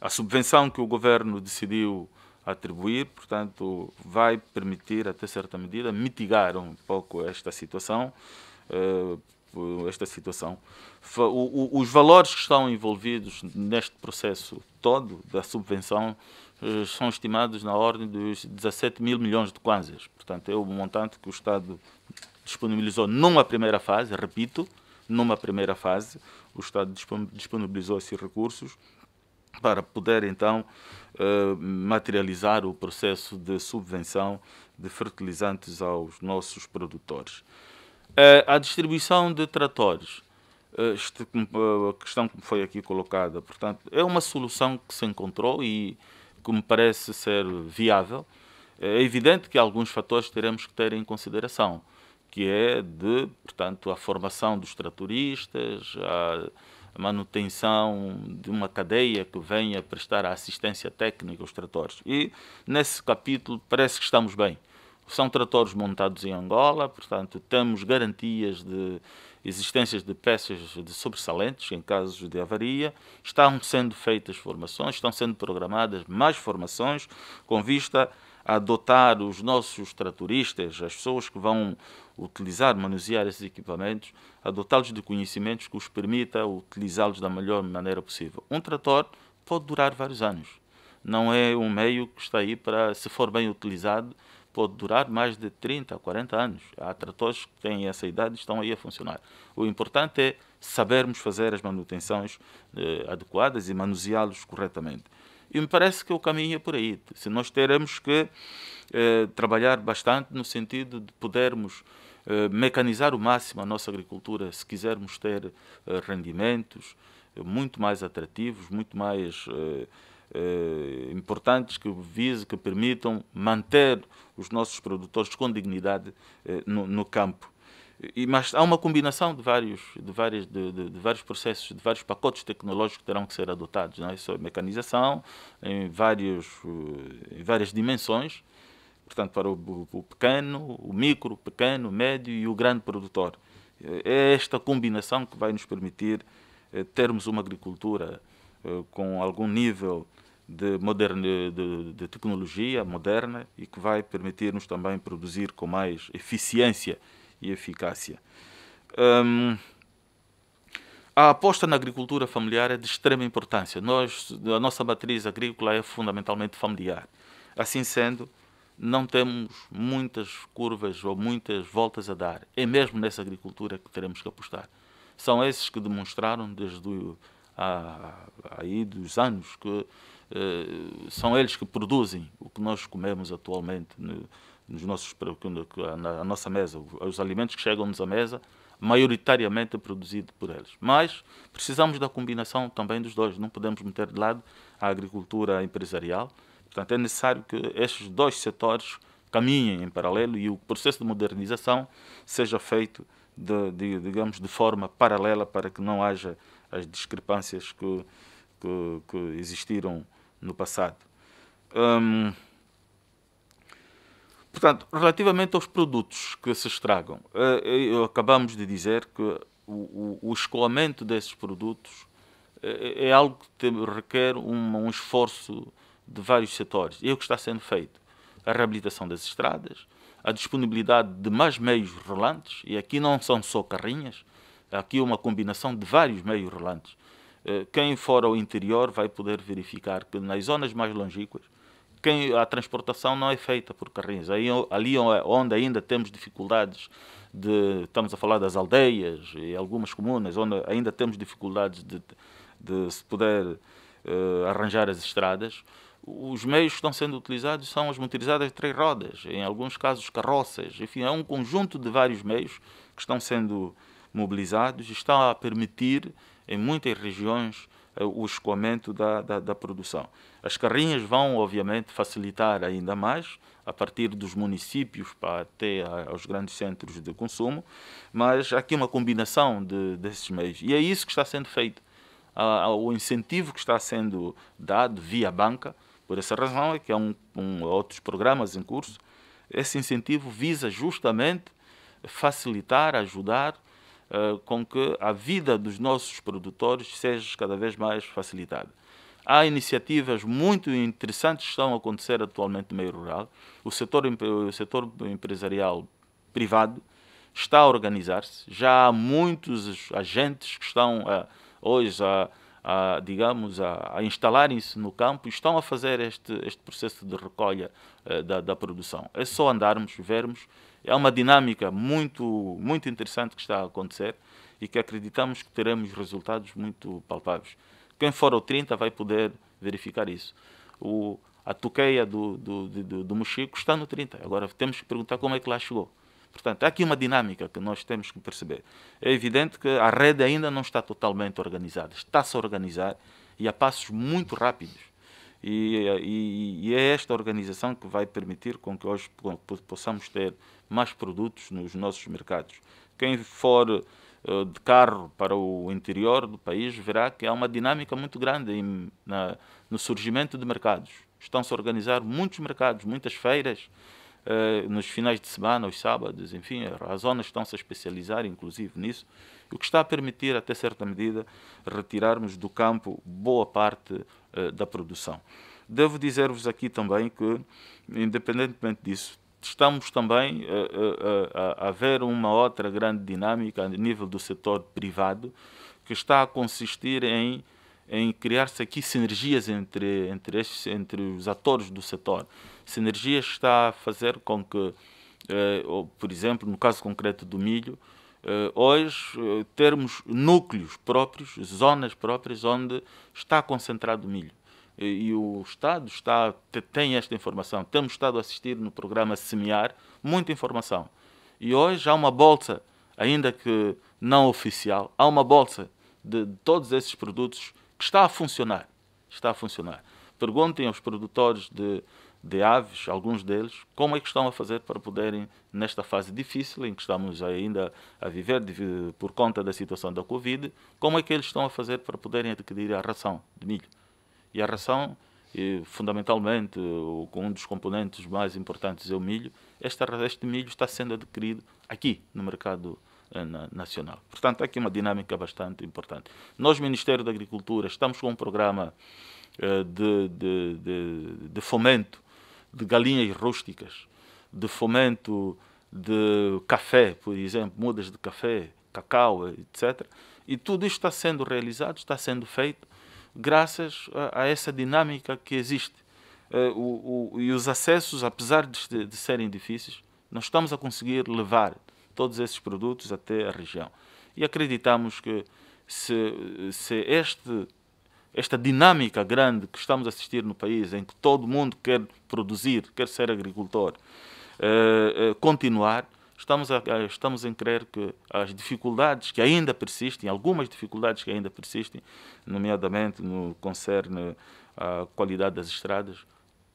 a, subvenção que o governo decidiu atribuir, portanto, vai permitir, até certa medida, mitigar um pouco esta situação. Uh, esta situação. os valores que estão envolvidos neste processo todo da subvenção eh, são estimados na ordem dos 17 mil milhões de kwanzas. Portanto, é o montante que o Estado disponibilizou numa primeira fase, repito, numa primeira fase, o Estado disponibilizou esses recursos para poder então eh, materializar o processo de subvenção de fertilizantes aos nossos produtores a distribuição de tratores, este, a questão que foi aqui colocada, portanto, é uma solução que se encontrou e que me parece ser viável. É evidente que alguns fatores teremos que ter em consideração, que é de, portanto, a formação dos tratoristas, a manutenção de uma cadeia que venha prestar a assistência técnica aos tratores. E nesse capítulo parece que estamos bem. São tratores montados em Angola, portanto, temos garantias de existências de peças de sobressalentes em casos de avaria. Estão sendo feitas formações, estão sendo programadas mais formações com vista a dotar os nossos tratoristas, as pessoas que vão utilizar, manusear esses equipamentos, a dotá-los de conhecimentos que os permita utilizá-los da melhor maneira possível. Um trator pode durar vários anos. Não é um meio que está aí para, se for bem utilizado, pode durar mais de 30, 40 anos. Há tratores que têm essa idade e estão aí a funcionar. O importante é sabermos fazer as manutenções eh, adequadas e manuseá-los corretamente. E me parece que o caminho é por aí. Se nós teremos que eh, trabalhar bastante no sentido de podermos eh, mecanizar o máximo a nossa agricultura, se quisermos ter eh, rendimentos eh, muito mais atrativos, muito mais eh, eh, importantes que vise, que permitam manter os nossos produtores com dignidade eh, no, no, campo. E, mas há uma combinação de vários, de, vários, de, de, de, vários processos, de vários pacotes tecnológicos que terão que ser adotados. Não é? Isso é mecanização em, vários, eh, em várias dimensões, portanto, para o, o pequeno, o micro, o pequeno, o médio e o grande produtor. Eh, é esta combinação que vai nos permitir eh, termos uma agricultura com algum nível de, moderne, de, de tecnologia moderna e que vai permitir-nos também produzir com mais eficiência e eficácia. Hum, a aposta na agricultura familiar é de extrema importância. Nós, a nossa matriz agrícola é fundamentalmente familiar. Assim sendo, não temos muitas curvas ou muitas voltas a dar. É mesmo nessa agricultura que teremos que apostar. São esses que demonstraram desde o há, aí dos anos que eh, são eles que produzem o que nós comemos atualmente nos nossos, na nossa mesa. Os alimentos que chegam-nos à mesa, maioritariamente é produzido por eles. Mas precisamos da combinação também dos dois. Não podemos meter de lado a agricultura empresarial. Portanto, é necessário que estes dois setores caminhem em paralelo e o processo de modernização seja feito, de, de digamos, de forma paralela para que não haja as discrepâncias que, que, que existiram no passado. Hum, portanto, relativamente aos produtos que se estragam, eh, eh, acabamos de dizer que o, o escoamento desses produtos é, é algo que requer um, um esforço de vários setores. E é o que está sendo feito. A reabilitação das estradas, a disponibilidade de mais meios rolantes, e aqui não são só carrinhas, Aqui é uma combinação de vários meios relantes. Eh, quem for ao interior vai poder verificar que nas zonas mais longínquas quem, a transportação não é feita por carrinhos. Aí, ali é onde ainda temos dificuldades de, estamos a falar das aldeias e algumas comunas, onde ainda temos dificuldades de, de se poder uh, arranjar as estradas, os meios que estão sendo utilizados são as motorizadas de três rodas, em alguns casos carroças, enfim, é um conjunto de vários meios que estão sendo mobilizados, está a permitir em muitas regiões eh, o escoamento da, da, da, produção. As carrinhas vão, obviamente, facilitar ainda mais a partir dos municípios para até aos grandes centros de consumo, mas há aqui uma combinação de, desses meios. E é isso que está sendo feito. o incentivo que está sendo dado via banca, por essa razão é que há é um, um, outros programas em curso, esse incentivo visa justamente facilitar, ajudar eh, com que a vida dos nossos produtores seja cada vez mais facilitada. Há iniciativas muito interessantes que estão a acontecer atualmente no meio rural. O setor, o setor empresarial privado está a organizar-se. Já há muitos agentes que estão a, hoje a, a, digamos, a, a instalarem-se no campo e estão a fazer este, este processo de recolha eh, da, da produção. É só andarmos, vermos é uma dinâmica muito, muito interessante que está a acontecer e que acreditamos que teremos resultados muito palpáveis. Quem for ao 30 vai poder verificar isso. O, a tuqueia do, do, do, do Mochico está no 30. Agora temos que perguntar como é que lá chegou. Portanto, há aqui uma dinâmica que nós temos que perceber. É evidente que a rede ainda não está totalmente organizada. Está-se a organizar e a passos muito rápidos e, e, e, é esta organização que vai permitir com que hoje possamos ter mais produtos nos nossos mercados. Quem for uh, de carro para o interior do país verá que há uma dinâmica muito grande em, na, no surgimento de mercados. Estão-se a organizar muitos mercados, muitas feiras, uh, nos finais de semana, nos sábados, enfim, as zonas estão-se a especializar, inclusive, nisso, o que está a permitir, até certa medida, retirarmos do campo boa parte eh, da produção. Devo dizer-vos aqui também que, independentemente disso, estamos também eh, eh, a, ver uma outra grande dinâmica a nível do setor privado que está a consistir em em criar-se aqui sinergias entre entre estes, entre os atores do setor. Sinergias está a fazer com que, por exemplo, no caso concreto do milho, eh, hoje eh, termos núcleos próprios, zonas próprias onde está concentrado o milho. E o Estado está, tem esta informação. Temos estado a assistir no programa Semear muita informação. E hoje há uma bolsa, ainda que não oficial, há uma bolsa de, de todos esses produtos que está a funcionar. Está a funcionar. Perguntem aos produtores de, de aves, alguns deles, como é que estão a fazer para poderem, nesta fase difícil em que estamos ainda a viver de, por conta da situação da Covid, como é que eles estão a fazer para poderem adquirir a ração de milho? E a ração, e, fundamentalmente, um dos componentes mais importantes é o milho. Este, este milho está sendo adquirido aqui no mercado eh, nacional. Portanto, há aqui uma dinâmica bastante importante. Nós, Ministério da Agricultura, estamos com um programa eh, de, de, de, de fomento de galinhas rústicas, de fomento de café, por exemplo, mudas de café, cacau, etc. E tudo isto está sendo realizado, está sendo feito graças a, a essa dinâmica que existe. Eh, o, o, e os acessos, apesar de, de serem difíceis, nós estamos a conseguir levar todos esses produtos até a região. E acreditamos que se, se este esta dinâmica grande que estamos a assistir no país, em que todo mundo quer produzir, quer ser agricultor, eh, eh continuar, estamos, a, estamos em crer que as dificuldades que ainda persistem, algumas dificuldades que ainda persistem, nomeadamente no concerne à qualidade das estradas,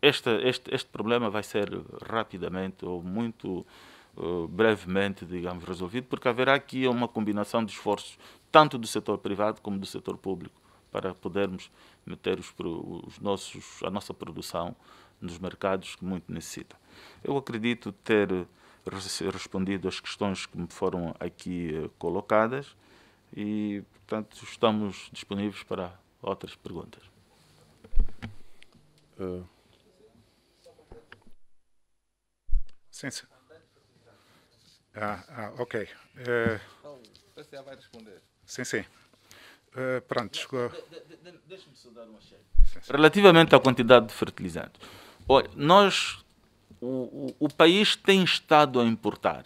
este, este, este problema vai ser rapidamente ou muito uh, brevemente, digamos, resolvido, porque haverá aqui uma combinação de esforços, tanto do setor privado como do setor público para podermos meter os, os nossos, a nossa produção nos mercados que muito necessita. Eu acredito ter respondido às questões que me foram aqui eh, colocadas e, portanto, estamos disponíveis para outras perguntas. Uh. Sim, sim. Ah, ah ok. Uh. Então, o vai responder. Sim, sim. Eh, pronto, chegou. Deixa-me só dar uma cheia. Relativamente à quantidade de fertilizantes, olha, nós, o, o, o país tem estado a importar,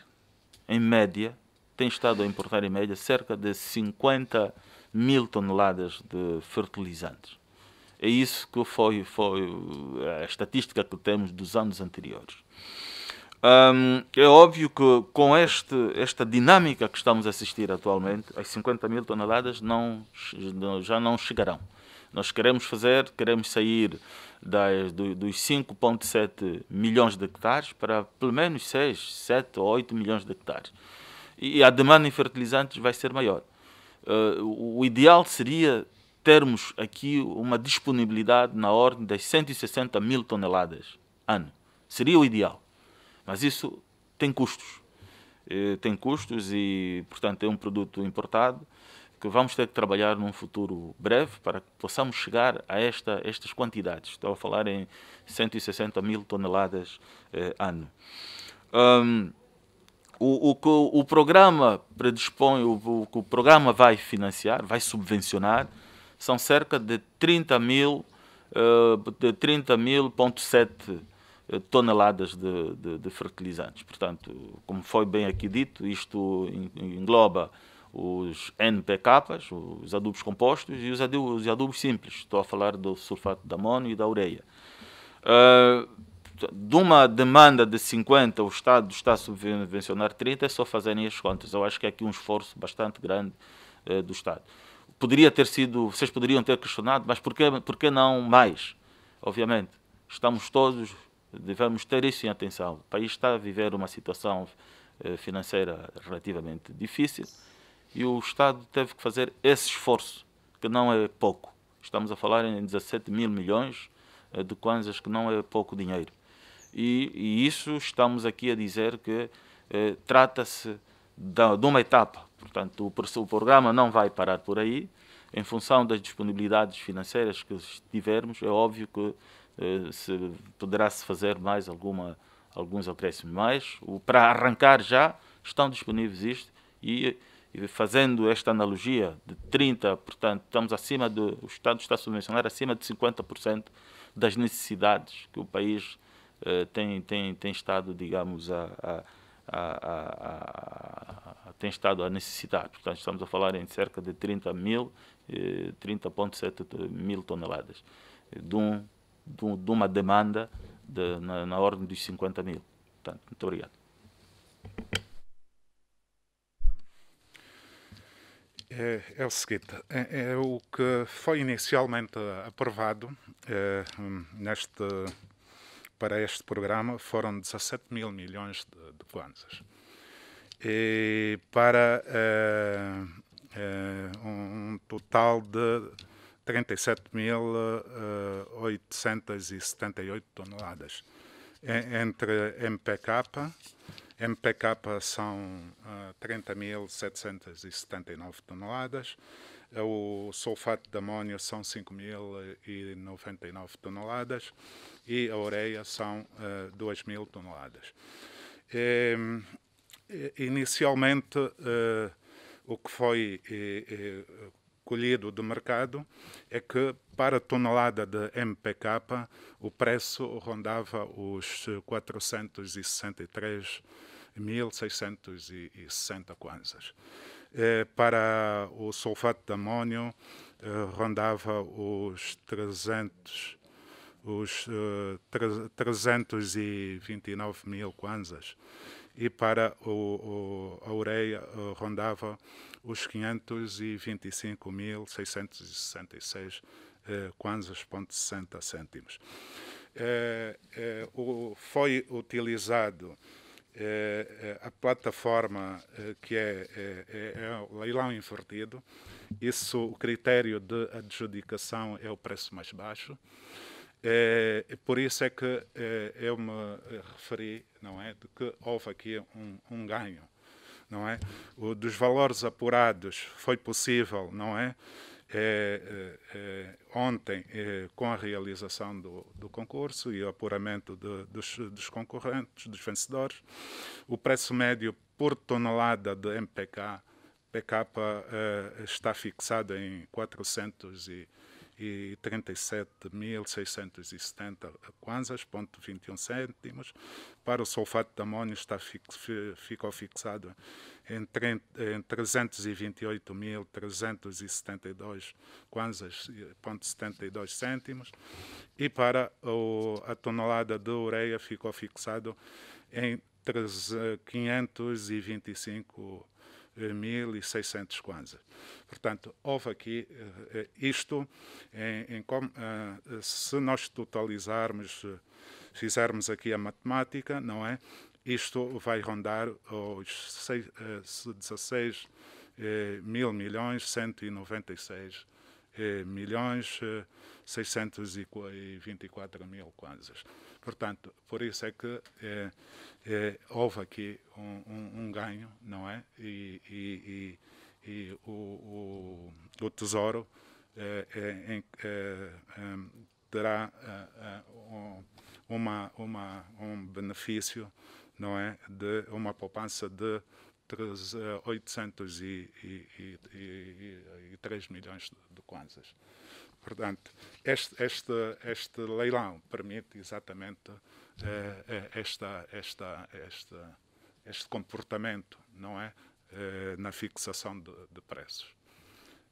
em média, tem estado a importar, em média, cerca de 50 mil toneladas de fertilizantes. É isso que foi, foi eh, a estatística que temos dos anos anteriores é óbvio que com este, esta dinâmica que estamos a assistir atualmente, as 50 mil toneladas não, já não chegarão. Nós queremos fazer, queremos sair das, dos 5,7 milhões de hectares para pelo menos 6, 7 ou 8 milhões de hectares. E a demanda em fertilizantes vai ser maior. Uh, o ideal seria termos aqui uma disponibilidade na ordem das 160 mil toneladas ano. Seria o ideal. Mas isso tem custos. Eh, tem custos e, portanto, é um produto importado que vamos ter que trabalhar num futuro breve para que possamos chegar a esta, estas quantidades. Estou a falar em 160 mil toneladas eh, ano. Um, o, que o programa predispõe, o, o, que o programa vai financiar, vai subvencionar, são cerca de 30 mil, uh, de 30 mil ponto 7 toneladas de, de, de, fertilizantes. Portanto, como foi bem aqui dito, isto engloba os NPKs, os adubos compostos, e os adubos, os adubos simples. Estou a falar do sulfato de amônio e da ureia. Uh, de uma demanda de 50, o Estado está a subvencionar 30, é só fazerem as contas. Eu acho que é aqui um esforço bastante grande uh, do Estado. Poderia ter sido, vocês poderiam ter questionado, mas por que, por que não mais? Obviamente, estamos todos devemos ter isso em atenção. O país está a viver uma situação eh, financeira relativamente difícil e o Estado teve que fazer esse esforço, que não é pouco. Estamos a falar em 17 mil milhões eh, de kwanzas, que não é pouco dinheiro. E, e isso estamos aqui a dizer que eh, trata-se de, de uma etapa. Portanto, o, o programa não vai parar por aí. Em função das disponibilidades financeiras que tivermos, é óbvio que eh, se poderá-se fazer mais alguma, alguns acréscimos, mais o, para arrancar já estão disponíveis isto e, e, fazendo esta analogia de 30, portanto, estamos acima do o Estado está a subvencionar acima de 50% das necessidades que o país eh, tem, tem, tem estado, digamos, a, a, a, a, tem estado a necessidade. Portanto, estamos a falar em cerca de 30 mil, eh, 30.7 mil toneladas de um de, de uma demanda de, na, na, ordem dos 50 mil. Portanto, muito obrigado. É, é o seguinte, é, é, o que foi inicialmente aprovado é, neste, para este programa foram 17 mil milhões de, de kwanzas. E para é, é, um, um total de 37.878 eh, toneladas. Entre MPK, MPK são 30.779 eh, toneladas, eh, o sulfato de amônio são 5.099 toneladas e a ureia são 2.000 toneladas. E, inicialmente, o que foi colhido do mercado é que para tonelada de MPK o preço rondava os 463.660 kwanzas. Eh, para o sulfato de amônio eh, rondava os 300 os uh, eh, 329 mil kwanzas e para o, o, a ureia uh, rondava os 525.666 eh, kwanzas, ponto 60 cêntimos. Eh, eh, o, foi utilizado eh, eh, a plataforma que é, é, o leilão invertido, isso o critério de adjudicação é o preço mais baixo. É, por isso é que é, eu me referi, não é, de que houve aqui um, um ganho não é? O dos valores apurados foi possível, não é? É, é, é, ontem, é, com a realização do, do concurso e o apuramento de, dos, dos, concorrentes, dos vencedores, o preço médio por tonelada de MPK PK, eh, está fixado em 400 e e 37.670 kwanzas, ponto 21 cêntimos. Para o sulfato de amônio está fix, ficou fixado em, em 328.372 kwanzas, ponto 72 cêntimos. E para o, a tonelada de ureia ficou fixado em 3, 525 1.600 kwanza. Portanto, houve aqui eh, eh, isto, em, em, eh, se nós totalizarmos, fizermos aqui a matemática, não é? Isto vai rondar os 16 mil milhões, 196 milhões, 624 mil kwanzas. Portanto, por isso é que é, é, houve aqui um, um, um, ganho, não é? E, e, e, e o, o, o, Tesouro é, terá um, uma, uma, um benefício, não é? De uma poupança de 3, 803 milhões de, de kwanzas. Portanto, este, este, este leilão permite exatamente eh, eh, esta, esta, esta, este comportamento, não é? Eh, na fixação de, de preços.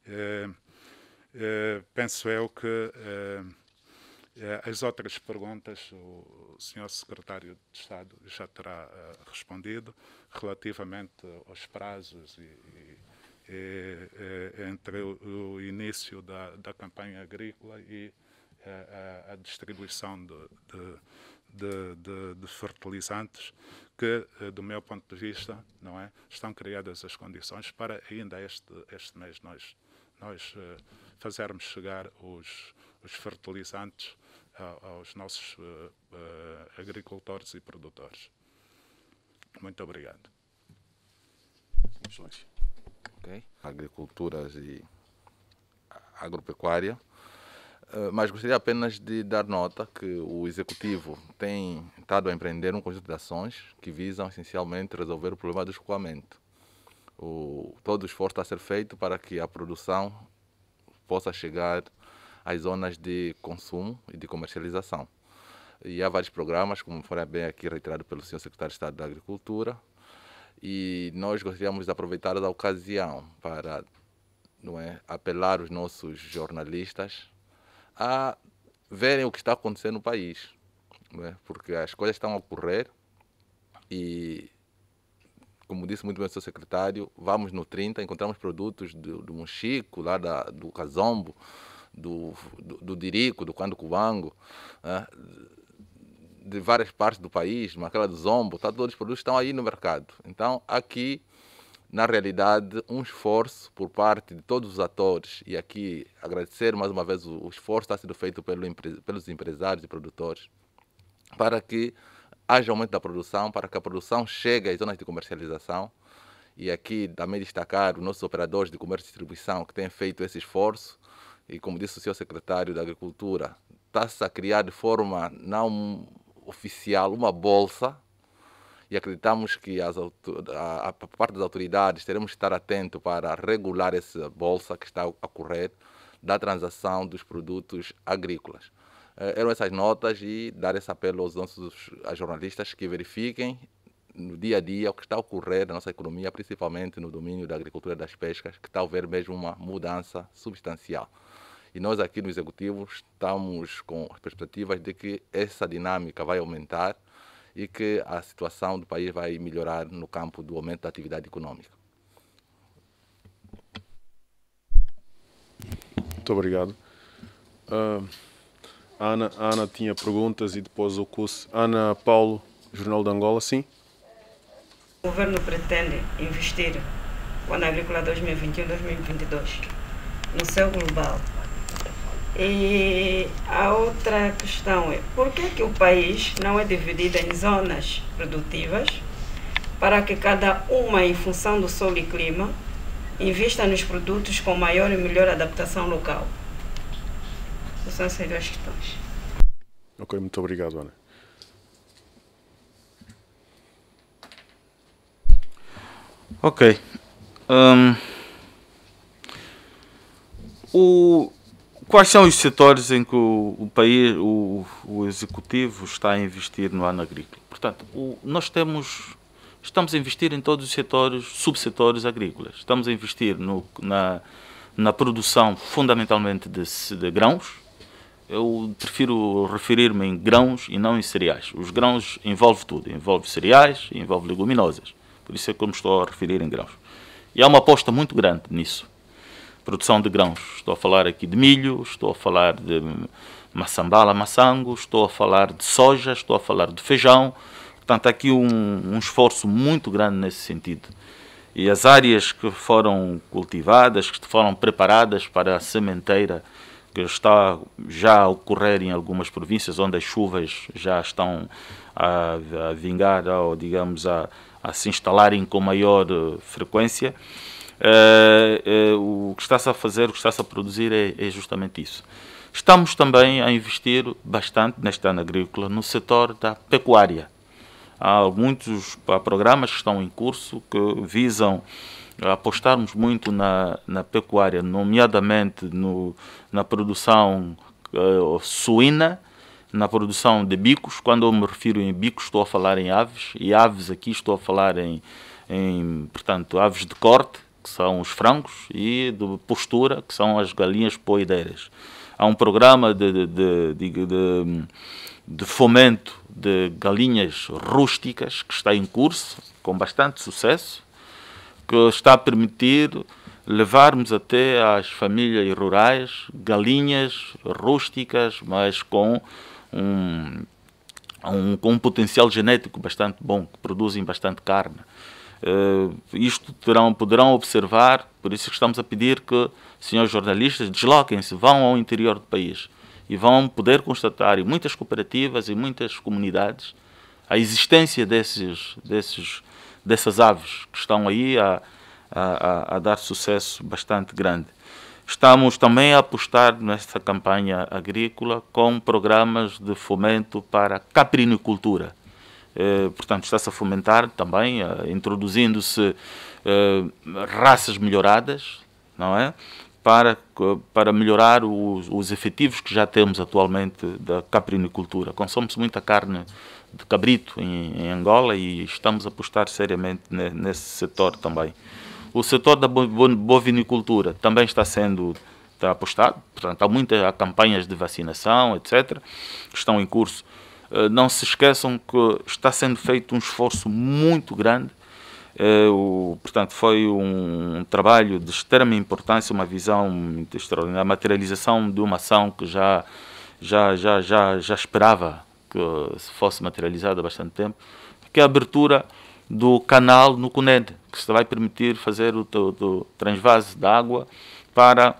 Eh, penso eu que as outras perguntas o senhor secretário de Estado já terá respondido relativamente aos prazos e, e é, é, entre o, início da, da, campanha agrícola e a, a distribuição de, de de, de, de, fertilizantes que, eh, do meu ponto de vista, não é, estão criadas as condições para ainda este, este mês nós, nós eh, fazermos chegar os, os fertilizantes aos nossos eh, agricultores e produtores. Muito obrigado. Excelência okay? agricultura e agropecuária. Eh, mas gostaria apenas de dar nota que o Executivo tem estado a empreender um conjunto de ações que visam essencialmente resolver o problema do escoamento. O, todo o esforço está a ser feito para que a produção possa chegar às zonas de consumo e de comercialização. E há vários programas, como foi bem aqui reiterado pelo senhor secretário de Estado da Agricultura, e nós gostaríamos de aproveitar a ocasião para não é, apelar os nossos jornalistas a verem o que está acontecendo no país, é? porque as coisas estão a ocorrer e, como disse muito bem o seu secretário, vamos no 30, encontramos produtos do, do lá da, do Cazombo, do, do, do Dirico, do Quando Cubango, é? de várias partes do país, aquela do Zombo, tá, todos os produtos estão aí no mercado. Então, aqui, na realidade, um esforço por parte de todos os atores, e aqui agradecer mais uma vez o, o esforço que está sendo feito pelo, pelos empresários e produtores, para que haja aumento da produção, para que a produção chegue às zonas de comercialização. E aqui também destacar os nossos operadores de comércio e distribuição que têm feito esse esforço. E como disse o senhor secretário da Agricultura, está-se a criar de forma não oficial uma bolsa e acreditamos que as, a, a, parte das autoridades teremos que estar atento para regular essa bolsa que está a ocorrer da transação dos produtos agrícolas. Eh, eram essas notas e dar esse apelo aos nossos aos jornalistas que verifiquem no dia a dia o que está a ocorrer na nossa economia, principalmente no domínio da agricultura e das pescas, que está a haver mesmo uma mudança substancial. E nós aqui no Executivo estamos com as perspectivas de que essa dinâmica vai aumentar e que a situação do país vai melhorar no campo do aumento da atividade econômica. Muito obrigado. Uh, Ana, Ana tinha perguntas e depois o curso. Ana Paulo, Jornal de Angola, sim? O governo pretende investir o ano agrícola 2021-2022 no céu global e a outra questão é por que, que o país não é dividido em zonas produtivas para que cada uma, em função do solo e clima, invista nos produtos com maior e melhor adaptação local? são essas duas questões. Ok, muito obrigado, Ana. Ok. Um, o, Quais são os setores em que o, o país, o, o, executivo está a investir no ano agrícola? Portanto, o, nós temos, estamos a investir em todos os setores, subsetores agrícolas. Estamos a investir no, na, na produção fundamentalmente de, de grãos. Eu prefiro referir-me em grãos e não em cereais. Os grãos envolve tudo, envolve cereais, envolve leguminosas. Por isso é que eu me estou a referir em grãos. E há uma aposta muito grande nisso produção de grãos. Estou a falar aqui de milho, estou a falar de maçambala, maçango, estou a falar de soja, estou a falar de feijão. Portanto, há aqui um, um esforço muito grande nesse sentido. E as áreas que foram cultivadas, que foram preparadas para a sementeira, que está já a ocorrer em algumas províncias, onde as chuvas já estão a, a vingar, ou digamos, a, a se instalarem com maior eh, frequência, eh, eh, o que está-se a fazer, o que está-se a produzir é, é justamente isso. Estamos também a investir bastante neste ano agrícola no setor da pecuária. Há muitos programas que estão em curso que visam apostarmos muito na, na pecuária, nomeadamente no, na produção uh, suína, na produção de bicos. Quando eu me refiro em bicos, estou a falar em aves, e aves aqui estou a falar em, em portanto, aves de corte que são os francos, e de postura, que são as galinhas poideiras. Há um programa de, de, de, de fomento de galinhas rústicas que está em curso, com bastante sucesso, que está a permitir levarmos até às famílias rurais galinhas rústicas, mas com um, um, com um potencial genético bastante bom, que produzem bastante carne. Uh, isto terão, poderão observar, por isso é estamos a pedir que senhores jornalistas desloquem-se, vão ao interior do país e vão poder constatar em muitas cooperativas e muitas comunidades a existência desses, desses, dessas aves que estão aí a, a, a dar sucesso bastante grande. Estamos também a apostar nesta campanha agrícola com programas de fomento para a caprinicultura eh, portanto, está-se a fomentar também, eh, introduzindo-se eh, raças melhoradas, não é? Para, para melhorar os, os efetivos que já temos atualmente da caprinicultura. Consome-se muita carne de cabrito em, em Angola e estamos a apostar seriamente nesse setor também. O setor da bovinicultura também está sendo está apostado, portanto, há muitas há campanhas de vacinação, etc., que estão em curso. Eh, não se esqueçam que está sendo feito um esforço muito grande. Eh, o, portanto, foi um, trabalho de extrema importância, uma visão muito extraordinária, a materialização de uma ação que já, já, já, já, já esperava que fosse materializada há bastante tempo, que é a abertura do canal no CUNED, que se vai permitir fazer o, o, o transvase da água para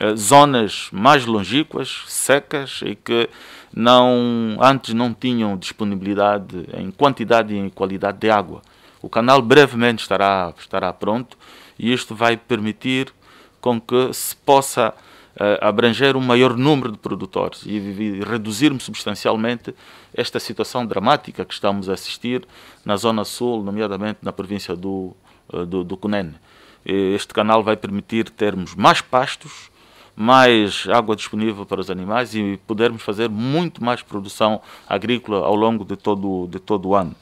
eh, zonas mais longínquas, secas e que não, antes não tinham disponibilidade em quantidade e em qualidade de água. O canal brevemente estará, estará pronto e isto vai permitir com que se possa uh, abranger um maior número de produtores e, e reduzirmos substancialmente esta situação dramática que estamos a assistir na Zona Sul, nomeadamente na província do, uh, do, do Cunene. Este canal vai permitir termos mais pastos, mais água disponível para os animais e pudermos fazer muito mais produção agrícola ao longo de todo, de todo o ano.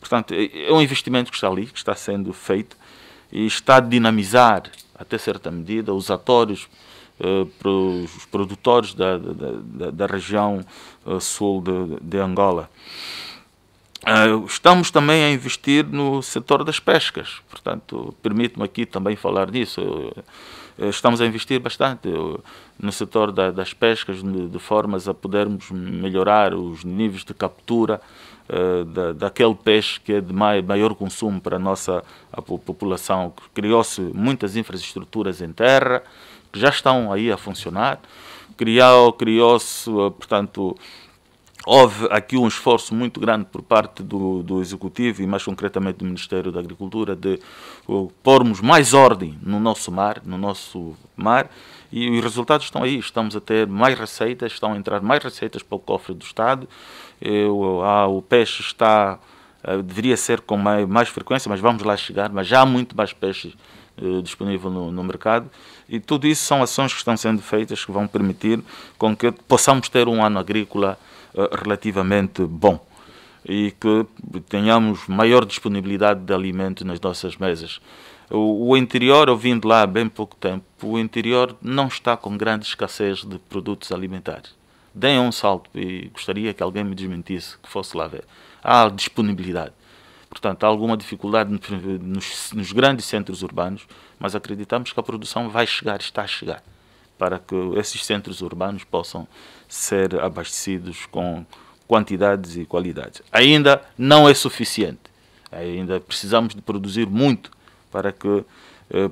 Portanto, é, é um investimento que está ali, que está sendo feito e está a dinamizar, até certa medida, os atores, eh, para os produtores da, da, da região eh, sul de, de Angola. Eh, estamos também a investir no setor das pescas, portanto, permite-me aqui também falar disso. Eu, eh, estamos a investir bastante no setor da, das pescas, de formas a podermos melhorar os níveis de captura eh, da, daquele peixe que é de maior consumo para a nossa a população. Criou-se muitas infraestruturas em terra que já estão aí a funcionar. Criou-se, criou eh, portanto, Houve aqui um esforço muito grande por parte do, do Executivo e, mais concretamente, do Ministério da Agricultura de uh, pormos mais ordem no nosso mar, no nosso mar, e os resultados estão aí. Estamos a ter mais receitas, estão a entrar mais receitas para o cofre do Estado. Eu, o peixe está, uh, deveria ser com mais, mais, frequência, mas vamos lá chegar. Mas já há muito mais peixe uh, disponível no, no mercado. E tudo isso são ações que estão sendo feitas que vão permitir com que possamos ter um ano agrícola eh, relativamente bom e que tenhamos maior disponibilidade de alimento nas nossas mesas. O, interior, eu vim de lá há bem pouco tempo, o interior não está com grande escassez de produtos alimentares. Deem um salto e gostaria que alguém me desmentisse, que fosse lá ver. Há disponibilidade. Portanto, há alguma dificuldade nos, nos grandes centros urbanos, mas acreditamos que a produção vai chegar, está a chegar para que esses centros urbanos possam ser abastecidos com quantidades e qualidades. Ainda não é suficiente, ainda precisamos de produzir muito para que eh,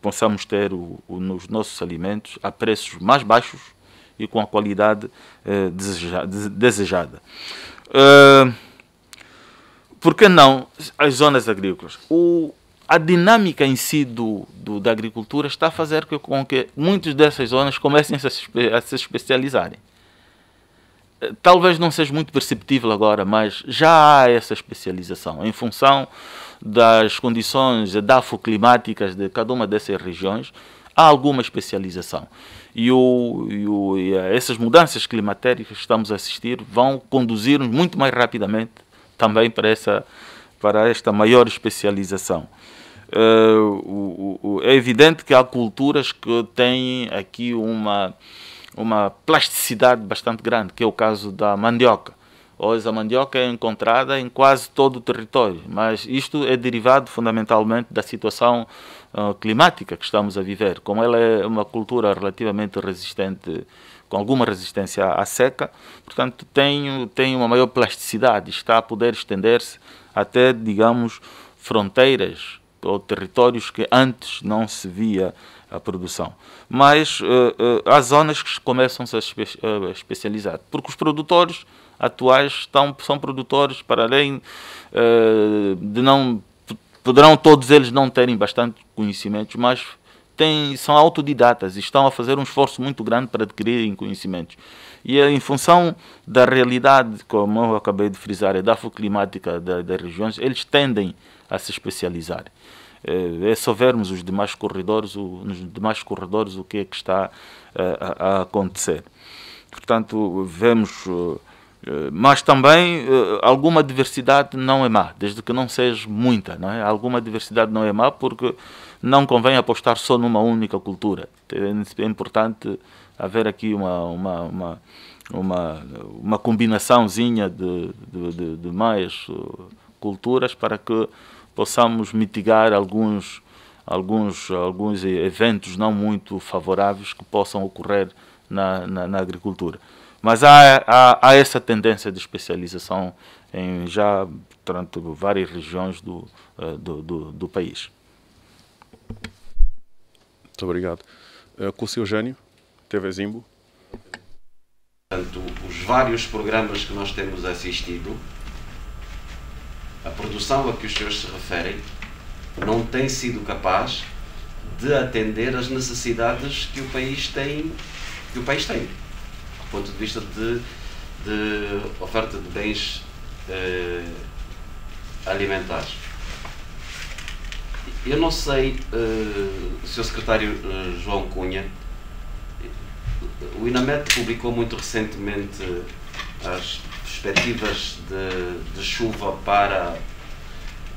possamos ter o, o, os nossos alimentos a preços mais baixos e com a qualidade eh, deseja, de, desejada. Uh, por que não as zonas agrícolas? O, a dinâmica em si do, do, da agricultura está a fazer com que muitas dessas zonas comecem a se, a se especializarem. Eh, talvez não seja muito perceptível agora, mas já há essa especialização em função das condições edafoclimáticas de cada uma dessas regiões. Há alguma especialização. E, o, e, o, e essas mudanças climatéricas que estamos a assistir vão conduzir-nos muito mais rapidamente também para essa, para esta maior especialização. Eh, é evidente que há culturas que têm aqui uma, uma plasticidade bastante grande, que é o caso da mandioca. Hoje a mandioca é encontrada em quase todo o território, mas isto é derivado fundamentalmente da situação uh, climática que estamos a viver. Como ela é uma cultura relativamente resistente, com alguma resistência à seca, portanto tem, tem uma maior plasticidade, está a poder estender-se até, digamos, fronteiras ou territórios que antes não se via a produção. Mas uh, uh, há zonas que começam -se a espe especializar, porque os produtores atuais estão, são produtores para além eh, de não poderão todos eles não terem bastante conhecimentos, mas têm, são autodidatas, estão a fazer um esforço muito grande para adquirirem conhecimentos. E eh, em função da realidade, como eu acabei de frisar, é da afroclimática das regiões, eles tendem a se especializar. Eh, é, é só vermos os demais corredores, o, nos demais corredores o que é que está eh, a, a acontecer. Portanto, vemos eh, mas também eh, alguma diversidade não é má, desde que não seja muita. Não é? Alguma diversidade não é má porque não convém apostar só numa única cultura. É, é importante haver aqui uma, uma, uma, uma, uma combinaçãozinha de, de, de, mais eh, culturas para que possamos mitigar alguns, alguns, alguns eventos não muito favoráveis que possam ocorrer na, na, na agricultura. Mas há, há, há essa tendência de especialização em já durante várias regiões do, eh, do, do, do país. Muito obrigado. Uh, com o seu Jânio, TV Zimbo. Portanto, os vários programas que nós temos assistido, a produção a que os senhores se referem não tem sido capaz de atender às necessidades que o país tem. Que o país tem ponto de vista de, de oferta de bens eh, alimentares. Eu não sei eh, se secretário eh, João Cunha, o INAMET publicou muito recentemente as perspectivas de, de chuva para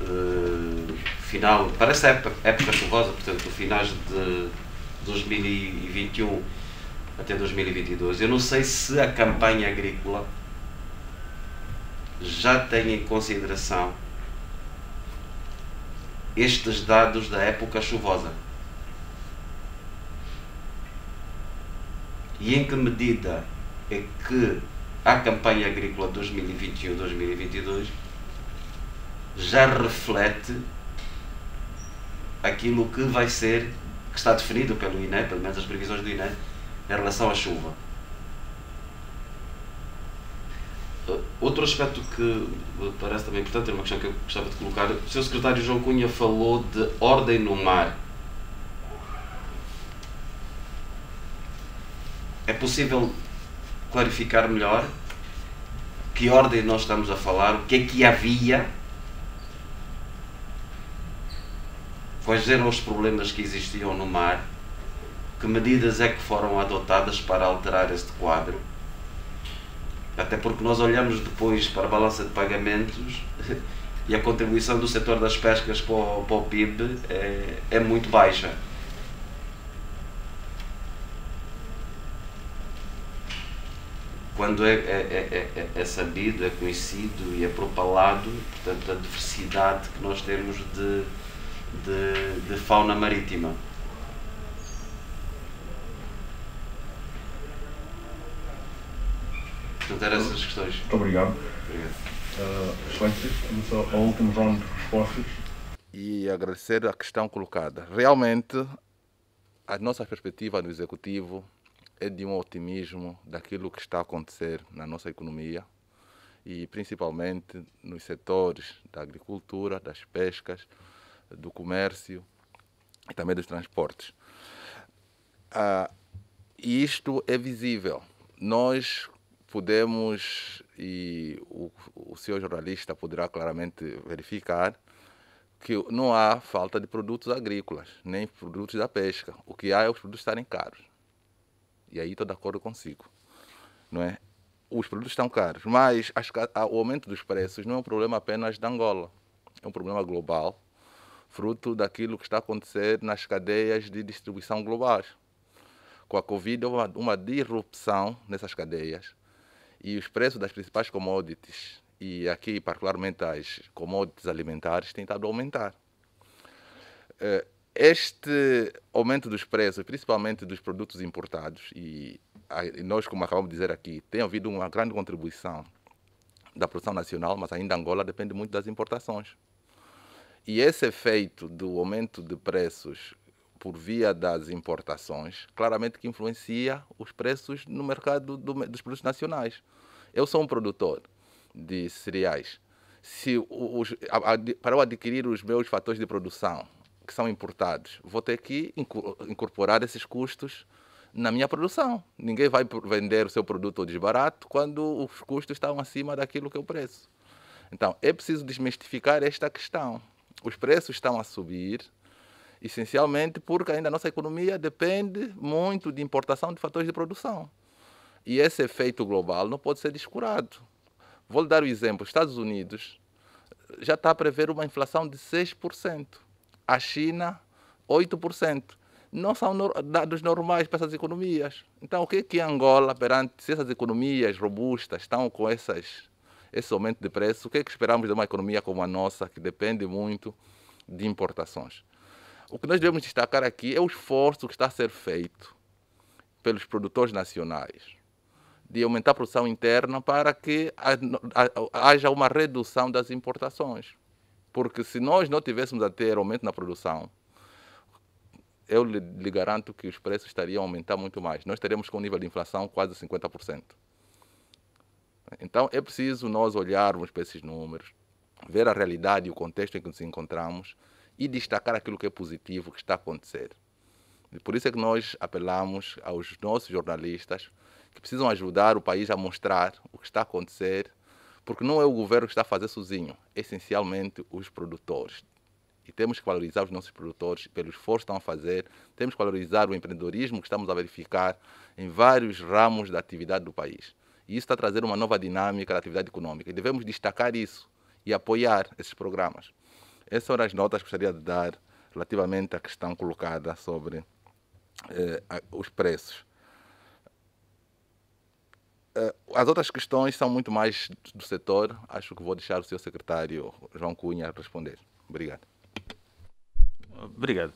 eh, final, para essa época, época chuvosa, portanto, finais de 2021 até 2022. Eu não sei se a campanha agrícola já tem em consideração estes dados da época chuvosa. E em que medida é que a campanha agrícola 2021-2022 já reflete aquilo que vai ser, que está definido pelo INE, pelo menos as previsões do INE, em relação à chuva. Uh, outro aspecto que uh, parece também importante, era uma questão que eu gostava de colocar, o seu secretário João Cunha falou de ordem no mar. É possível clarificar melhor que ordem nós estamos a falar, o que é que havia, quais eram os problemas que existiam no mar que medidas é que foram adotadas para alterar este quadro? Até porque nós olhamos depois para a balança de pagamentos e a contribuição do setor das pescas para o, para o PIB é, é muito baixa. Quando é, é, é, é, sabido, é conhecido e é propalado portanto, a diversidade que nós temos de, de, de fauna marítima. Portanto, eram essas questões. Muito obrigado. obrigado. Ah, excelência, vamos ao último round de respostas. E agradecer a questão colocada. Realmente, a nossa perspectiva no Executivo é de um otimismo daquilo que está a acontecer na nossa economia e principalmente nos setores da agricultura, das pescas, do comércio e também dos transportes. Ah, e isto é visível. Nós, Podemos, e o, o senhor jornalista poderá claramente verificar, que não há falta de produtos agrícolas, nem produtos da pesca. O que há é os produtos estarem caros. E aí estou de acordo consigo. Não é? Os produtos estão caros, mas as, o aumento dos preços não é um problema apenas da Angola. É um problema global, fruto daquilo que está acontecendo nas cadeias de distribuição globais. Com a Covid, houve uma, uma disrupção nessas cadeias e os preços das principais commodities, e aqui particularmente as commodities alimentares, têm estado a aumentar. Eh, este aumento dos preços, principalmente dos produtos importados, e nós, como acabamos de dizer aqui, tem havido uma grande contribuição da produção nacional, mas ainda Angola depende muito das importações. E esse efeito do aumento de preços por via das importações, claramente que influencia os preços no mercado do, dos produtos nacionais. Eu sou um produtor de cereais. Se os, para eu adquirir os meus fatores de produção que são importados, vou ter que incorporar esses custos na minha produção. Ninguém vai vender o seu produto desbarato quando os custos estão acima daquilo que é o preço. Então, é preciso desmistificar esta questão. Os preços estão a subir, Essencialmente porque ainda a nossa economia depende muito de importação de fatores de produção. E esse efeito global não pode ser descurado. Vou dar o um exemplo: Estados Unidos já está a prever uma inflação de 6%, a China, 8%. Não são dados normais para essas economias. Então, o que é que Angola, perante se essas economias robustas estão com essas, esse aumento de preço, o que é que esperamos de uma economia como a nossa, que depende muito de importações? O que nós devemos destacar aqui é o esforço que está a ser feito pelos produtores nacionais de aumentar a produção interna para que haja uma redução das importações. Porque se nós não tivéssemos a ter aumento na produção, eu lhe, lhe garanto que os preços estariam a aumentar muito mais. Nós estaríamos com um nível de inflação quase 50%. Então é preciso nós olharmos para esses números, ver a realidade e o contexto em que nos encontramos e destacar aquilo que é positivo que está acontecendo. E por isso é que nós apelamos aos nossos jornalistas que precisam ajudar o país a mostrar o que está acontecendo, porque não é o governo que está a fazer sozinho, é essencialmente os produtores. E temos que valorizar os nossos produtores pelo esforço que estão a fazer, temos que valorizar o empreendedorismo que estamos a verificar em vários ramos da atividade do país. E isso está trazendo uma nova dinâmica da atividade econômica. E devemos destacar isso e apoiar esses programas. Essas são as notas que gostaria de dar relativamente à questão colocada sobre eh, os preços. Eh, as outras questões são muito mais do setor. Acho que vou deixar o seu secretário João Cunha responder. Obrigado. Obrigado.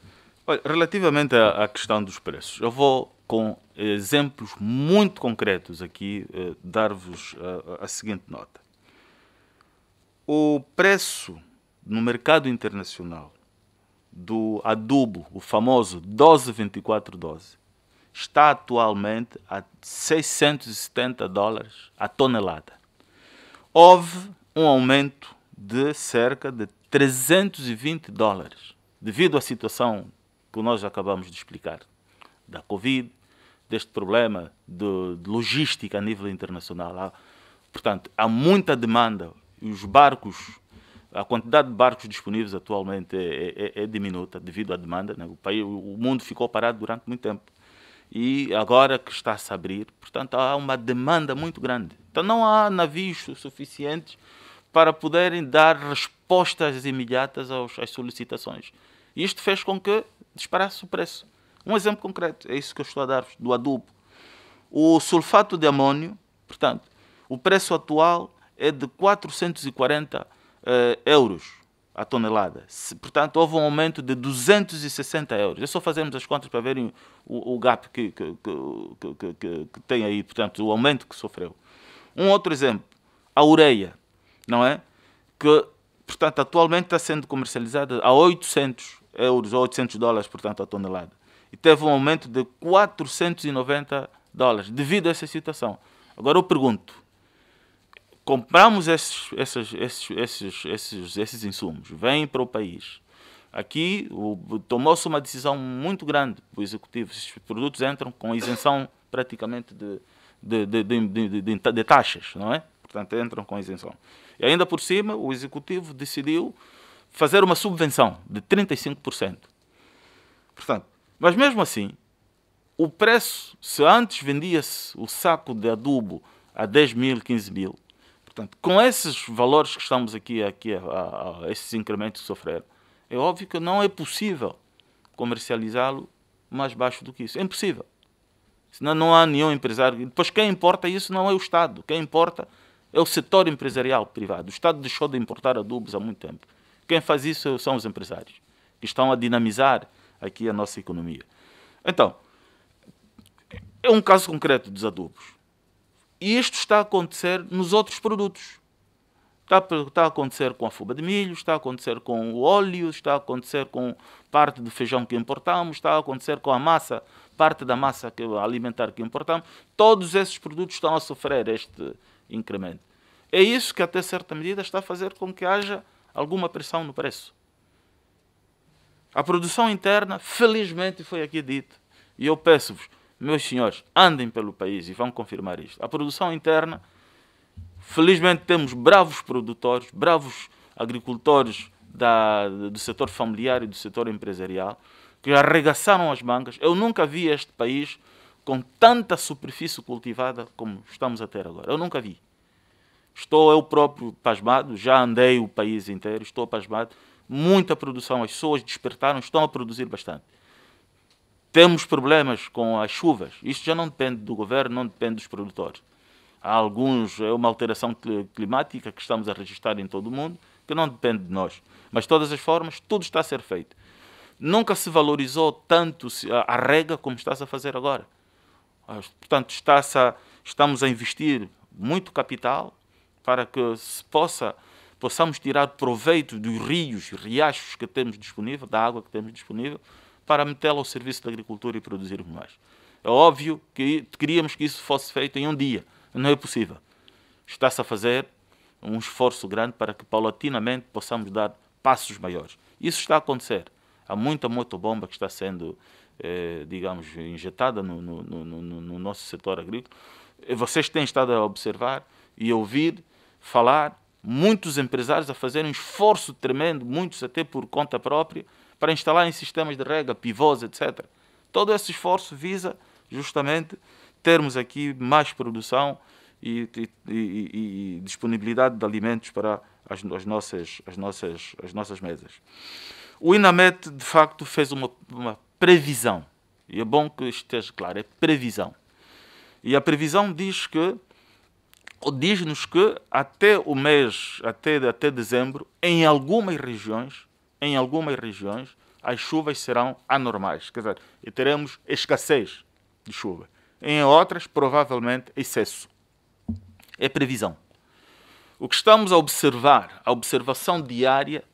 Olha, relativamente à questão dos preços, eu vou com exemplos muito concretos aqui eh, dar-vos a, a seguinte nota. O preço no mercado internacional do adubo, o famoso 12-24-12, está atualmente a 670 dólares a tonelada. Houve um aumento de cerca de 320 dólares, devido à situação que nós acabamos de explicar, da Covid, deste problema de, de logística a nível internacional. Há, portanto, há muita demanda e os barcos a quantidade de barcos disponíveis atualmente é, é, é, é diminuta devido à demanda. Né? O, país, o mundo ficou parado durante muito tempo. E agora que está a se abrir, portanto, há uma demanda muito grande. Então, não há navios suficientes para poderem dar respostas imediatas aos, às solicitações. Isto fez com que disparasse o preço. Um exemplo concreto, é isso que eu estou a dar do adubo. O sulfato de amônio, portanto, o preço atual é de 440 uh, euros a tonelada. Se, portanto, houve um aumento de 260 euros. É só fazermos as contas para verem o, o gap que, que, que, que, tem aí, portanto, o aumento que sofreu. Um outro exemplo, a ureia, não é? Que, portanto, atualmente está sendo comercializada a 800 euros, ou 800 dólares, portanto, a tonelada. E teve um aumento de 490 dólares devido a essa situação. Agora eu pergunto, compramos esses, esses, esses, esses, esses, esses insumos, vêm para o país. Aqui tomou-se uma decisão muito grande do executivo. Esses produtos entram com isenção praticamente de, de, de, de, de taxas, não é? Portanto, entram com isenção. E ainda por cima, o executivo decidiu fazer uma subvenção de 35%. Portanto, mas mesmo assim, o preço, se antes vendia-se o saco de adubo a 10 mil, 15 mil, Portanto, com esses valores que estamos aqui, aqui a, a, a esses incrementos que sofreram, é óbvio que não é possível comercializá-lo mais baixo do que isso. É impossível. Senão não há nenhum empresário. Depois quem importa isso não é o Estado. Quem importa é o setor empresarial privado. O Estado deixou de importar adubos há muito tempo. Quem faz isso são os empresários, que estão a dinamizar aqui a nossa economia. Então, é um caso concreto dos adubos. E isto está a acontecer nos outros produtos. Está, está a acontecer com a fuba de milho, está a acontecer com o óleo, está a acontecer com parte do feijão que importamos, está a acontecer com a massa, parte da massa que, alimentar que importamos. Todos esses produtos estão a sofrer este incremento. É isso que, até certa medida, está a fazer com que haja alguma pressão no preço. A produção interna, felizmente, foi aqui dito, e eu peço-vos, meus senhores, andem pelo país e vão confirmar isto. A produção interna, felizmente temos bravos produtores, bravos agricultores da, do setor familiar e do setor empresarial que arregaçaram as mangas. Eu nunca vi este país com tanta superfície cultivada como estamos a ter agora. Eu nunca vi. Estou eu próprio pasmado, já andei o país inteiro, estou pasmado. Muita produção, as pessoas despertaram, estão a produzir bastante. Temos problemas com as chuvas. Isto já não depende do governo, não depende dos produtores. Há alguns, é uma alteração climática que estamos a registrar em todo o mundo, que não depende de nós. Mas, de todas as formas, tudo está a ser feito. Nunca se valorizou tanto a rega como está-se a fazer agora. Ah, portanto, está a, estamos a investir muito capital para que se possa, possamos tirar proveito dos rios, riachos que temos disponível, da água que temos disponível, para metê-la ao serviço da agricultura e produzirmos mais. É óbvio que queríamos que isso fosse feito em um dia. Não é possível. Está-se a fazer um esforço grande para que paulatinamente possamos dar passos maiores. Isso está a acontecer. Há muita motobomba que está sendo, eh, digamos, injetada no, no, no, no nosso setor agrícola. Vocês têm estado a observar e a ouvir falar muitos empresários a fazerem um esforço tremendo, muitos até por conta própria, para instalar em sistemas de rega, pivôs, etc. Todo esse esforço visa justamente termos aqui mais produção e, e, e, e disponibilidade de alimentos para as, as, nossas, as, nossas, as nossas mesas. O INAMET, de facto, fez uma, uma previsão, e é bom que esteja claro, é previsão. E a previsão diz que diz-nos que até o mês, até, até dezembro, em algumas regiões, em algumas regiões, as chuvas serão anormais, quer dizer, e teremos escassez de chuva. Em outras, provavelmente, excesso. É previsão. O que estamos a observar, a observação diária,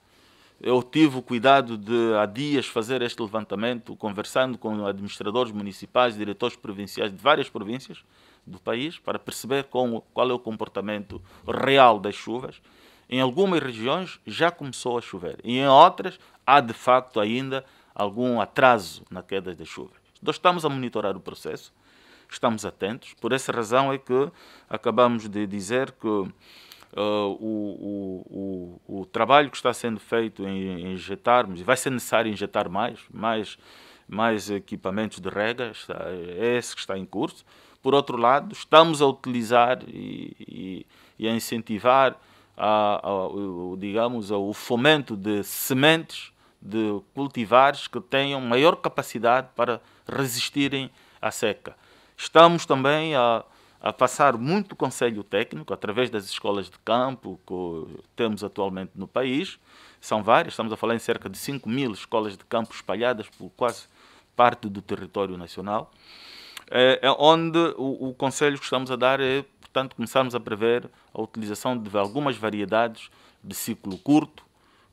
eu tive o cuidado de há dias fazer este levantamento, conversando com administradores municipais, diretores provinciais de várias províncias do país, para perceber como, qual é o comportamento real das chuvas em algumas regiões já começou a chover e em outras há de facto ainda algum atraso na queda das chuvas. Nós estamos a monitorar o processo, estamos atentos, por essa razão é que acabamos de dizer que uh, o, o, o, o, trabalho que está sendo feito em injetarmos, e vai ser necessário injetar mais, mais, mais equipamentos de rega, está, é esse que está em curso. Por outro lado, estamos a utilizar e, e, e a incentivar a, a, o, digamos, o fomento de sementes de cultivares que tenham maior capacidade para resistirem à seca. Estamos também a, a passar muito conselho técnico através das escolas de campo que temos atualmente no país. São várias, estamos a falar em cerca de 5 mil escolas de campo espalhadas por quase parte do território nacional, é, é onde o, o conselho que estamos a dar é portanto, começarmos a prever a utilização de algumas variedades de ciclo curto,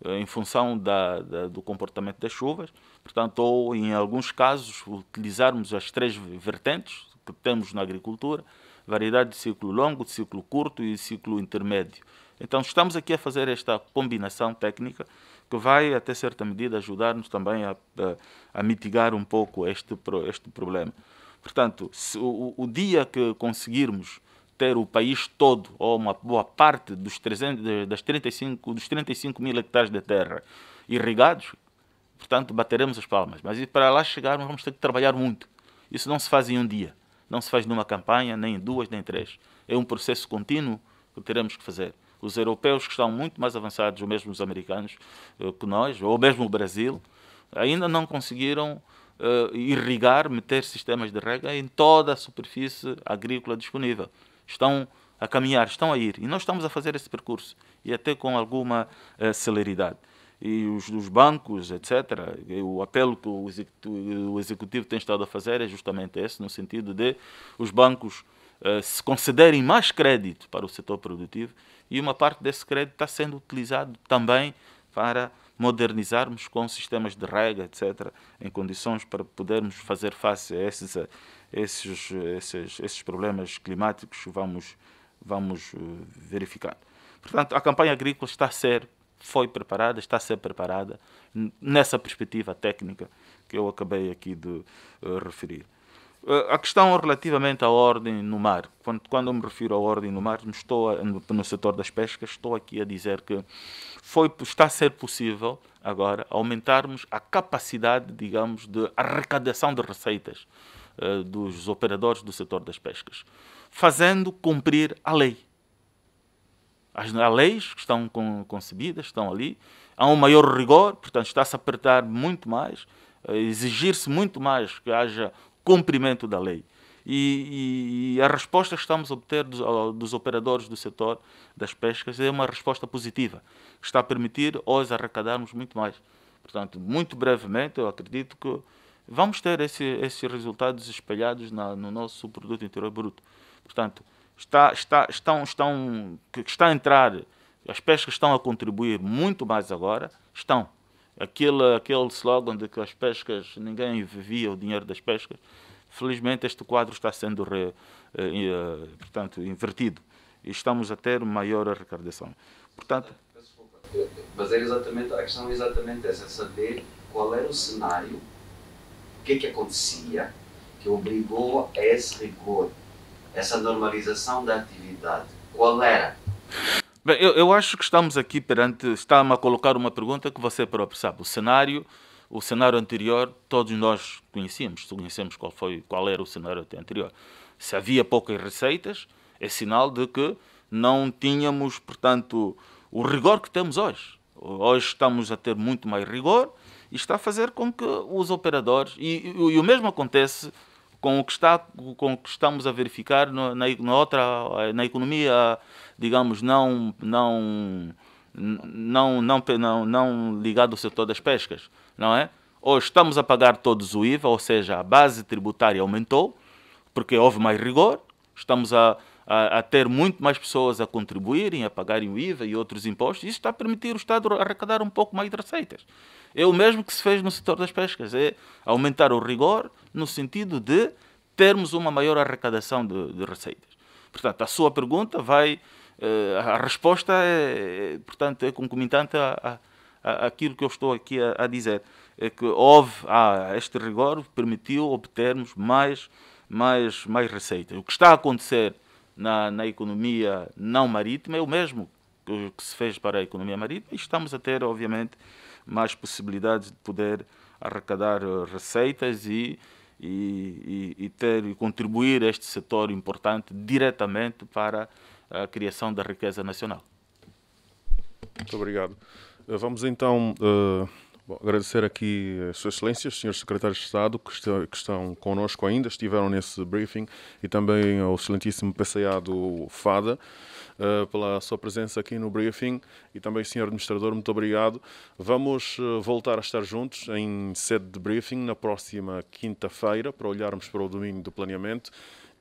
eh, em função da, da, do comportamento das chuvas, portanto, ou em alguns casos, utilizarmos as três vertentes que temos na agricultura: variedade de ciclo longo, de ciclo curto e ciclo intermédio. Então, estamos aqui a fazer esta combinação técnica que vai, até certa medida, ajudar-nos também a, a, a, mitigar um pouco este, este problema. Portanto, se, o, o, dia que conseguirmos ter o país todo, ou uma boa parte dos, 300, das 35, dos 35 mil hectares de terra irrigados, portanto, bateremos as palmas. Mas para lá chegarmos, vamos ter que trabalhar muito. Isso não se faz em um dia, não se faz numa campanha, nem em duas, nem em três. É um processo contínuo que teremos que fazer. Os europeus, que estão muito mais avançados, ou mesmo os americanos eh, que nós, ou mesmo o Brasil, ainda não conseguiram uh, irrigar, meter sistemas de rega em toda a superfície agrícola disponível estão a caminhar, estão a ir. E nós estamos a fazer esse percurso, e até com alguma eh, celeridade. E os, os bancos, etc. o apelo que o executivo, o executivo, tem estado a fazer é justamente esse, no sentido de os bancos eh, se concederem mais crédito para o setor produtivo e uma parte desse crédito está sendo utilizado também para modernizarmos com sistemas de rega, etc., em condições para podermos fazer face a esses, eh, esses, esses, esses problemas climáticos vamos, vamos eh, verificar Portanto, a campanha agrícola está a ser, foi preparada, está a ser preparada nessa perspectiva técnica que eu acabei aqui de uh, referir. Eh, a questão relativamente à ordem no mar, quando, quando eu me refiro à ordem no mar, estou a, no, no setor das pescas, estou aqui a dizer que foi, está a ser possível agora aumentarmos a capacidade, digamos, de arrecadação de receitas eh, dos operadores do setor das pescas, fazendo cumprir a lei. As, as leis que estão com, concebidas estão ali, há um maior rigor, portanto, está-se a apertar muito mais, exigir-se muito mais que haja cumprimento da lei. E, e, e, a resposta que estamos a obter dos, dos, operadores do setor das pescas é uma resposta positiva, que está a permitir hoje arrecadarmos muito mais. Portanto, muito brevemente, eu acredito que vamos ter esse, esses resultados espelhados na, no nosso produto interior bruto. Portanto, está, está, estão, estão, está a entrar, as pescas estão a contribuir muito mais agora, estão. Aquele, aquele slogan de que as pescas, ninguém vivia o dinheiro das pescas, felizmente este quadro está sendo re, eh, eh portanto, invertido e estamos a ter maior arrecadação. Portanto, mas é exatamente, a questão é exatamente essa, saber qual era o cenário o que, é que acontecia que obrigou a esse rigor, essa normalização da atividade? Qual era? Bem, eu, eu acho que estamos aqui perante, está-me a colocar uma pergunta que você próprio sabe. O cenário, o cenário anterior, todos nós conhecíamos, conhecemos qual, foi, qual era o cenário anterior. Se havia poucas receitas, é sinal de que não tínhamos, portanto, o rigor que temos hoje. Hoje estamos a ter muito mais rigor, está a fazer com que os operadores, e, e, e o mesmo acontece com o que, está, com o que estamos a verificar na, na outra, na economia, digamos, não, não, não, não, não, não ligado ao setor das pescas, não é? Ou estamos a pagar todos o IVA, ou seja, a base tributária aumentou, porque houve mais rigor, estamos a, a, a, ter muito mais pessoas a contribuírem, a pagarem o IVA e outros impostos, isso está a permitir o Estado arrecadar um pouco mais de receitas. É o mesmo que se fez no setor das pescas, é aumentar o rigor no sentido de termos uma maior arrecadação de, de receitas. Portanto, a sua pergunta vai, eh, a resposta é, é, portanto, é concomitante a, a, aquilo que eu estou aqui a, a dizer. É que houve ah, este rigor, permitiu obtermos mais, mais, mais receitas. O que está a acontecer na, na economia não marítima é o mesmo que se fez para a economia marítima e estamos a ter, obviamente, mais possibilidades de poder arrecadar eh, receitas e, e, e, ter e contribuir a este setor importante diretamente para a criação da riqueza nacional. Muito obrigado. Eh, vamos então uh, bom, agradecer aqui as Sua Excelência, os senhores secretários de Estado que, está, que estão conosco ainda, estiveram nesse briefing, e também ao excelentíssimo PCA do FADA. Eh, pela sua presença aqui no briefing e também, Sr. Administrador, muito obrigado. Vamos eh, voltar a estar juntos em sede de briefing na próxima quinta-feira para olharmos para o domínio do planeamento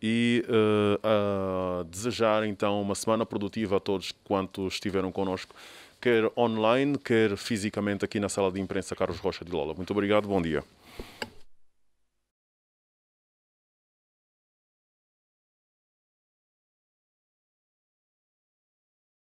e uh, desejar então uma semana produtiva a todos quantos estiveram connosco, quer online, quer fisicamente aqui na sala de imprensa Carlos Rocha de Lola. Muito obrigado, bom dia.